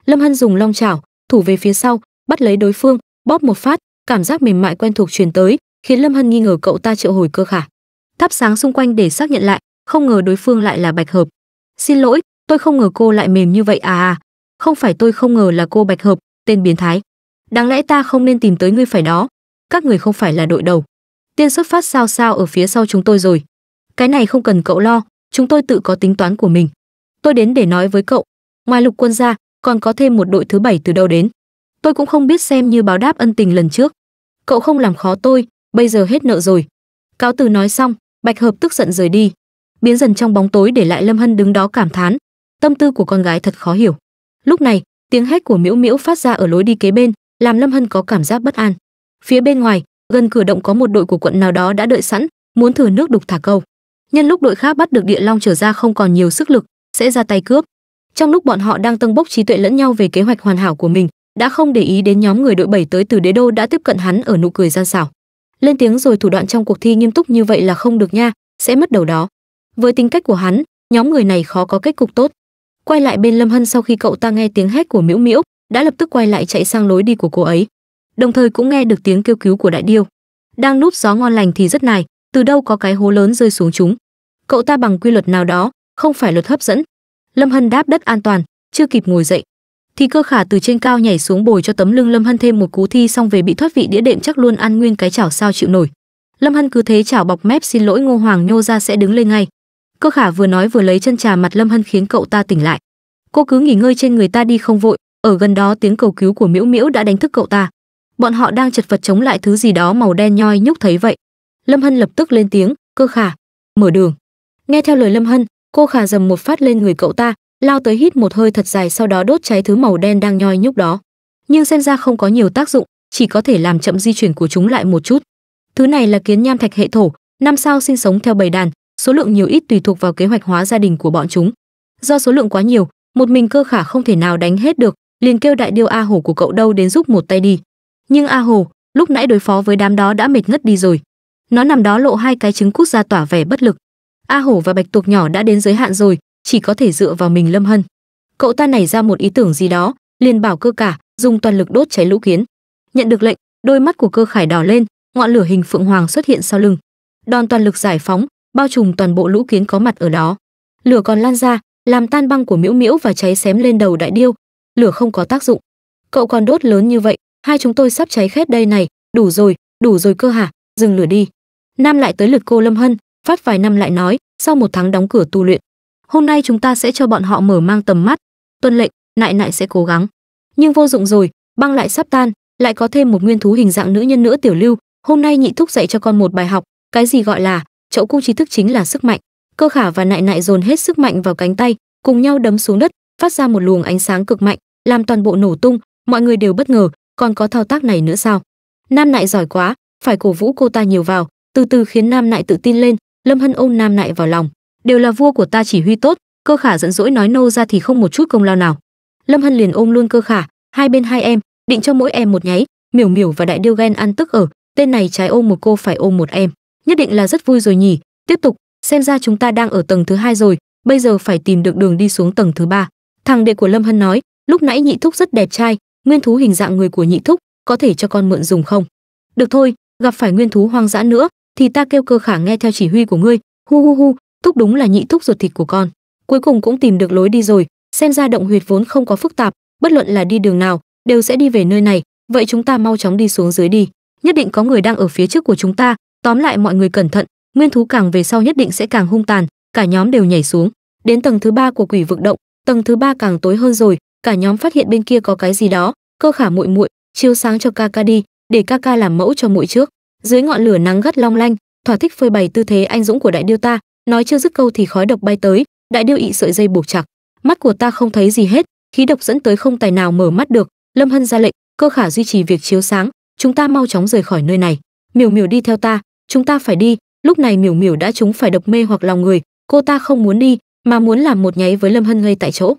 lâm hân dùng long chảo thủ về phía sau bắt lấy đối phương bóp một phát cảm giác mềm mại quen thuộc truyền tới khiến lâm hân nghi ngờ cậu ta triệu hồi cơ khả thắp sáng xung quanh để xác nhận lại không ngờ đối phương lại là bạch hợp xin lỗi tôi không ngờ cô lại mềm như vậy à à không phải tôi không ngờ là cô bạch hợp tên biến thái đáng lẽ ta không nên tìm tới ngươi phải đó các người không phải là đội đầu tiên xuất phát sao sao ở phía sau chúng tôi rồi cái này không cần cậu lo chúng tôi tự có tính toán của mình tôi đến để nói với cậu ngoài lục quân ra còn có thêm một đội thứ bảy từ đâu đến tôi cũng không biết xem như báo đáp ân tình lần trước cậu không làm khó tôi bây giờ hết nợ rồi cáo từ nói xong bạch hợp tức giận rời đi biến dần trong bóng tối để lại lâm hân đứng đó cảm thán tâm tư của con gái thật khó hiểu lúc này tiếng hét của miễu miễu phát ra ở lối đi kế bên làm lâm hân có cảm giác bất an phía bên ngoài gần cửa động có một đội của quận nào đó đã đợi sẵn muốn thử nước đục thả câu nhân lúc đội khác bắt được địa long trở ra không còn nhiều sức lực sẽ ra tay cướp trong lúc bọn họ đang tâng bốc trí tuệ lẫn nhau về kế hoạch hoàn hảo của mình đã không để ý đến nhóm người đội bảy tới từ đế đô đã tiếp cận hắn ở nụ cười gian xảo lên tiếng rồi thủ đoạn trong cuộc thi nghiêm túc như vậy là không được nha sẽ mất đầu đó với tính cách của hắn nhóm người này khó có kết cục tốt quay lại bên lâm hân sau khi cậu ta nghe tiếng hét của miễu miễu đã lập tức quay lại chạy sang lối đi của cô ấy đồng thời cũng nghe được tiếng kêu cứu của đại điêu. Đang núp gió ngon lành thì rất nài, từ đâu có cái hố lớn rơi xuống chúng. Cậu ta bằng quy luật nào đó, không phải luật hấp dẫn. Lâm Hân đáp đất an toàn, chưa kịp ngồi dậy, thì cơ khả từ trên cao nhảy xuống bồi cho tấm lưng Lâm Hân thêm một cú thi xong về bị thoát vị đĩa đệm chắc luôn ăn nguyên cái chảo sao chịu nổi. Lâm Hân cứ thế chảo bọc mép xin lỗi Ngô Hoàng nhô ra sẽ đứng lên ngay. Cơ khả vừa nói vừa lấy chân trà mặt Lâm Hân khiến cậu ta tỉnh lại. Cô cứ nghỉ ngơi trên người ta đi không vội, ở gần đó tiếng cầu cứu của Miễu Miễu đã đánh thức cậu ta bọn họ đang chật vật chống lại thứ gì đó màu đen nhoi nhúc thấy vậy lâm hân lập tức lên tiếng cơ khả mở đường nghe theo lời lâm hân cô khả dầm một phát lên người cậu ta lao tới hít một hơi thật dài sau đó đốt cháy thứ màu đen đang nhoi nhúc đó nhưng xem ra không có nhiều tác dụng chỉ có thể làm chậm di chuyển của chúng lại một chút thứ này là kiến nham thạch hệ thổ năm sao sinh sống theo bầy đàn số lượng nhiều ít tùy thuộc vào kế hoạch hóa gia đình của bọn chúng do số lượng quá nhiều một mình cơ khả không thể nào đánh hết được liền kêu đại điêu a hổ của cậu đâu đến giúp một tay đi nhưng a hồ lúc nãy đối phó với đám đó đã mệt ngất đi rồi nó nằm đó lộ hai cái trứng cút ra tỏa vẻ bất lực a hổ và bạch tuộc nhỏ đã đến giới hạn rồi chỉ có thể dựa vào mình lâm hân cậu ta nảy ra một ý tưởng gì đó liền bảo cơ cả dùng toàn lực đốt cháy lũ kiến nhận được lệnh đôi mắt của cơ khải đỏ lên ngọn lửa hình phượng hoàng xuất hiện sau lưng đòn toàn lực giải phóng bao trùm toàn bộ lũ kiến có mặt ở đó lửa còn lan ra làm tan băng của miễu miễu và cháy xém lên đầu đại điêu lửa không có tác dụng cậu còn đốt lớn như vậy hai chúng tôi sắp cháy khét đây này đủ rồi đủ rồi cơ hả dừng lửa đi nam lại tới lượt cô lâm hân phát vài năm lại nói sau một tháng đóng cửa tu luyện hôm nay chúng ta sẽ cho bọn họ mở mang tầm mắt tuân lệnh nại nại sẽ cố gắng nhưng vô dụng rồi băng lại sắp tan lại có thêm một nguyên thú hình dạng nữ nhân nữa tiểu lưu hôm nay nhị thúc dạy cho con một bài học cái gì gọi là chậu cung trí thức chính là sức mạnh cơ khả và nại nại dồn hết sức mạnh vào cánh tay cùng nhau đấm xuống đất phát ra một luồng ánh sáng cực mạnh làm toàn bộ nổ tung mọi người đều bất ngờ còn có thao tác này nữa sao nam nại giỏi quá phải cổ vũ cô ta nhiều vào từ từ khiến nam nại tự tin lên lâm hân ôm nam nại vào lòng đều là vua của ta chỉ huy tốt cơ khả dẫn dỗi nói nô ra thì không một chút công lao nào lâm hân liền ôm luôn cơ khả hai bên hai em định cho mỗi em một nháy miểu miểu và đại điêu ghen ăn tức ở tên này trái ôm một cô phải ôm một em nhất định là rất vui rồi nhỉ tiếp tục xem ra chúng ta đang ở tầng thứ hai rồi bây giờ phải tìm được đường đi xuống tầng thứ ba thằng đệ của lâm hân nói lúc nãy nhị thúc rất đẹp trai nguyên thú hình dạng người của nhị thúc có thể cho con mượn dùng không được thôi gặp phải nguyên thú hoang dã nữa thì ta kêu cơ khả nghe theo chỉ huy của ngươi hu hu hu thúc đúng là nhị thúc ruột thịt của con cuối cùng cũng tìm được lối đi rồi xem ra động huyệt vốn không có phức tạp bất luận là đi đường nào đều sẽ đi về nơi này vậy chúng ta mau chóng đi xuống dưới đi nhất định có người đang ở phía trước của chúng ta tóm lại mọi người cẩn thận nguyên thú càng về sau nhất định sẽ càng hung tàn cả nhóm đều nhảy xuống đến tầng thứ ba của quỷ vực động tầng thứ ba càng tối hơn rồi cả nhóm phát hiện bên kia có cái gì đó cơ khả muội muội chiếu sáng cho ca ca đi để ca ca làm mẫu cho muội trước dưới ngọn lửa nắng gắt long lanh thỏa thích phơi bày tư thế anh dũng của đại điêu ta nói chưa dứt câu thì khói độc bay tới đại điêu ị sợi dây buộc chặt mắt của ta không thấy gì hết khí độc dẫn tới không tài nào mở mắt được lâm hân ra lệnh cơ khả duy trì việc chiếu sáng chúng ta mau chóng rời khỏi nơi này miểu miểu đi theo ta chúng ta phải đi lúc này miểu miểu đã trúng phải độc mê hoặc lòng người cô ta không muốn đi mà muốn làm một nháy với lâm hân ngay tại chỗ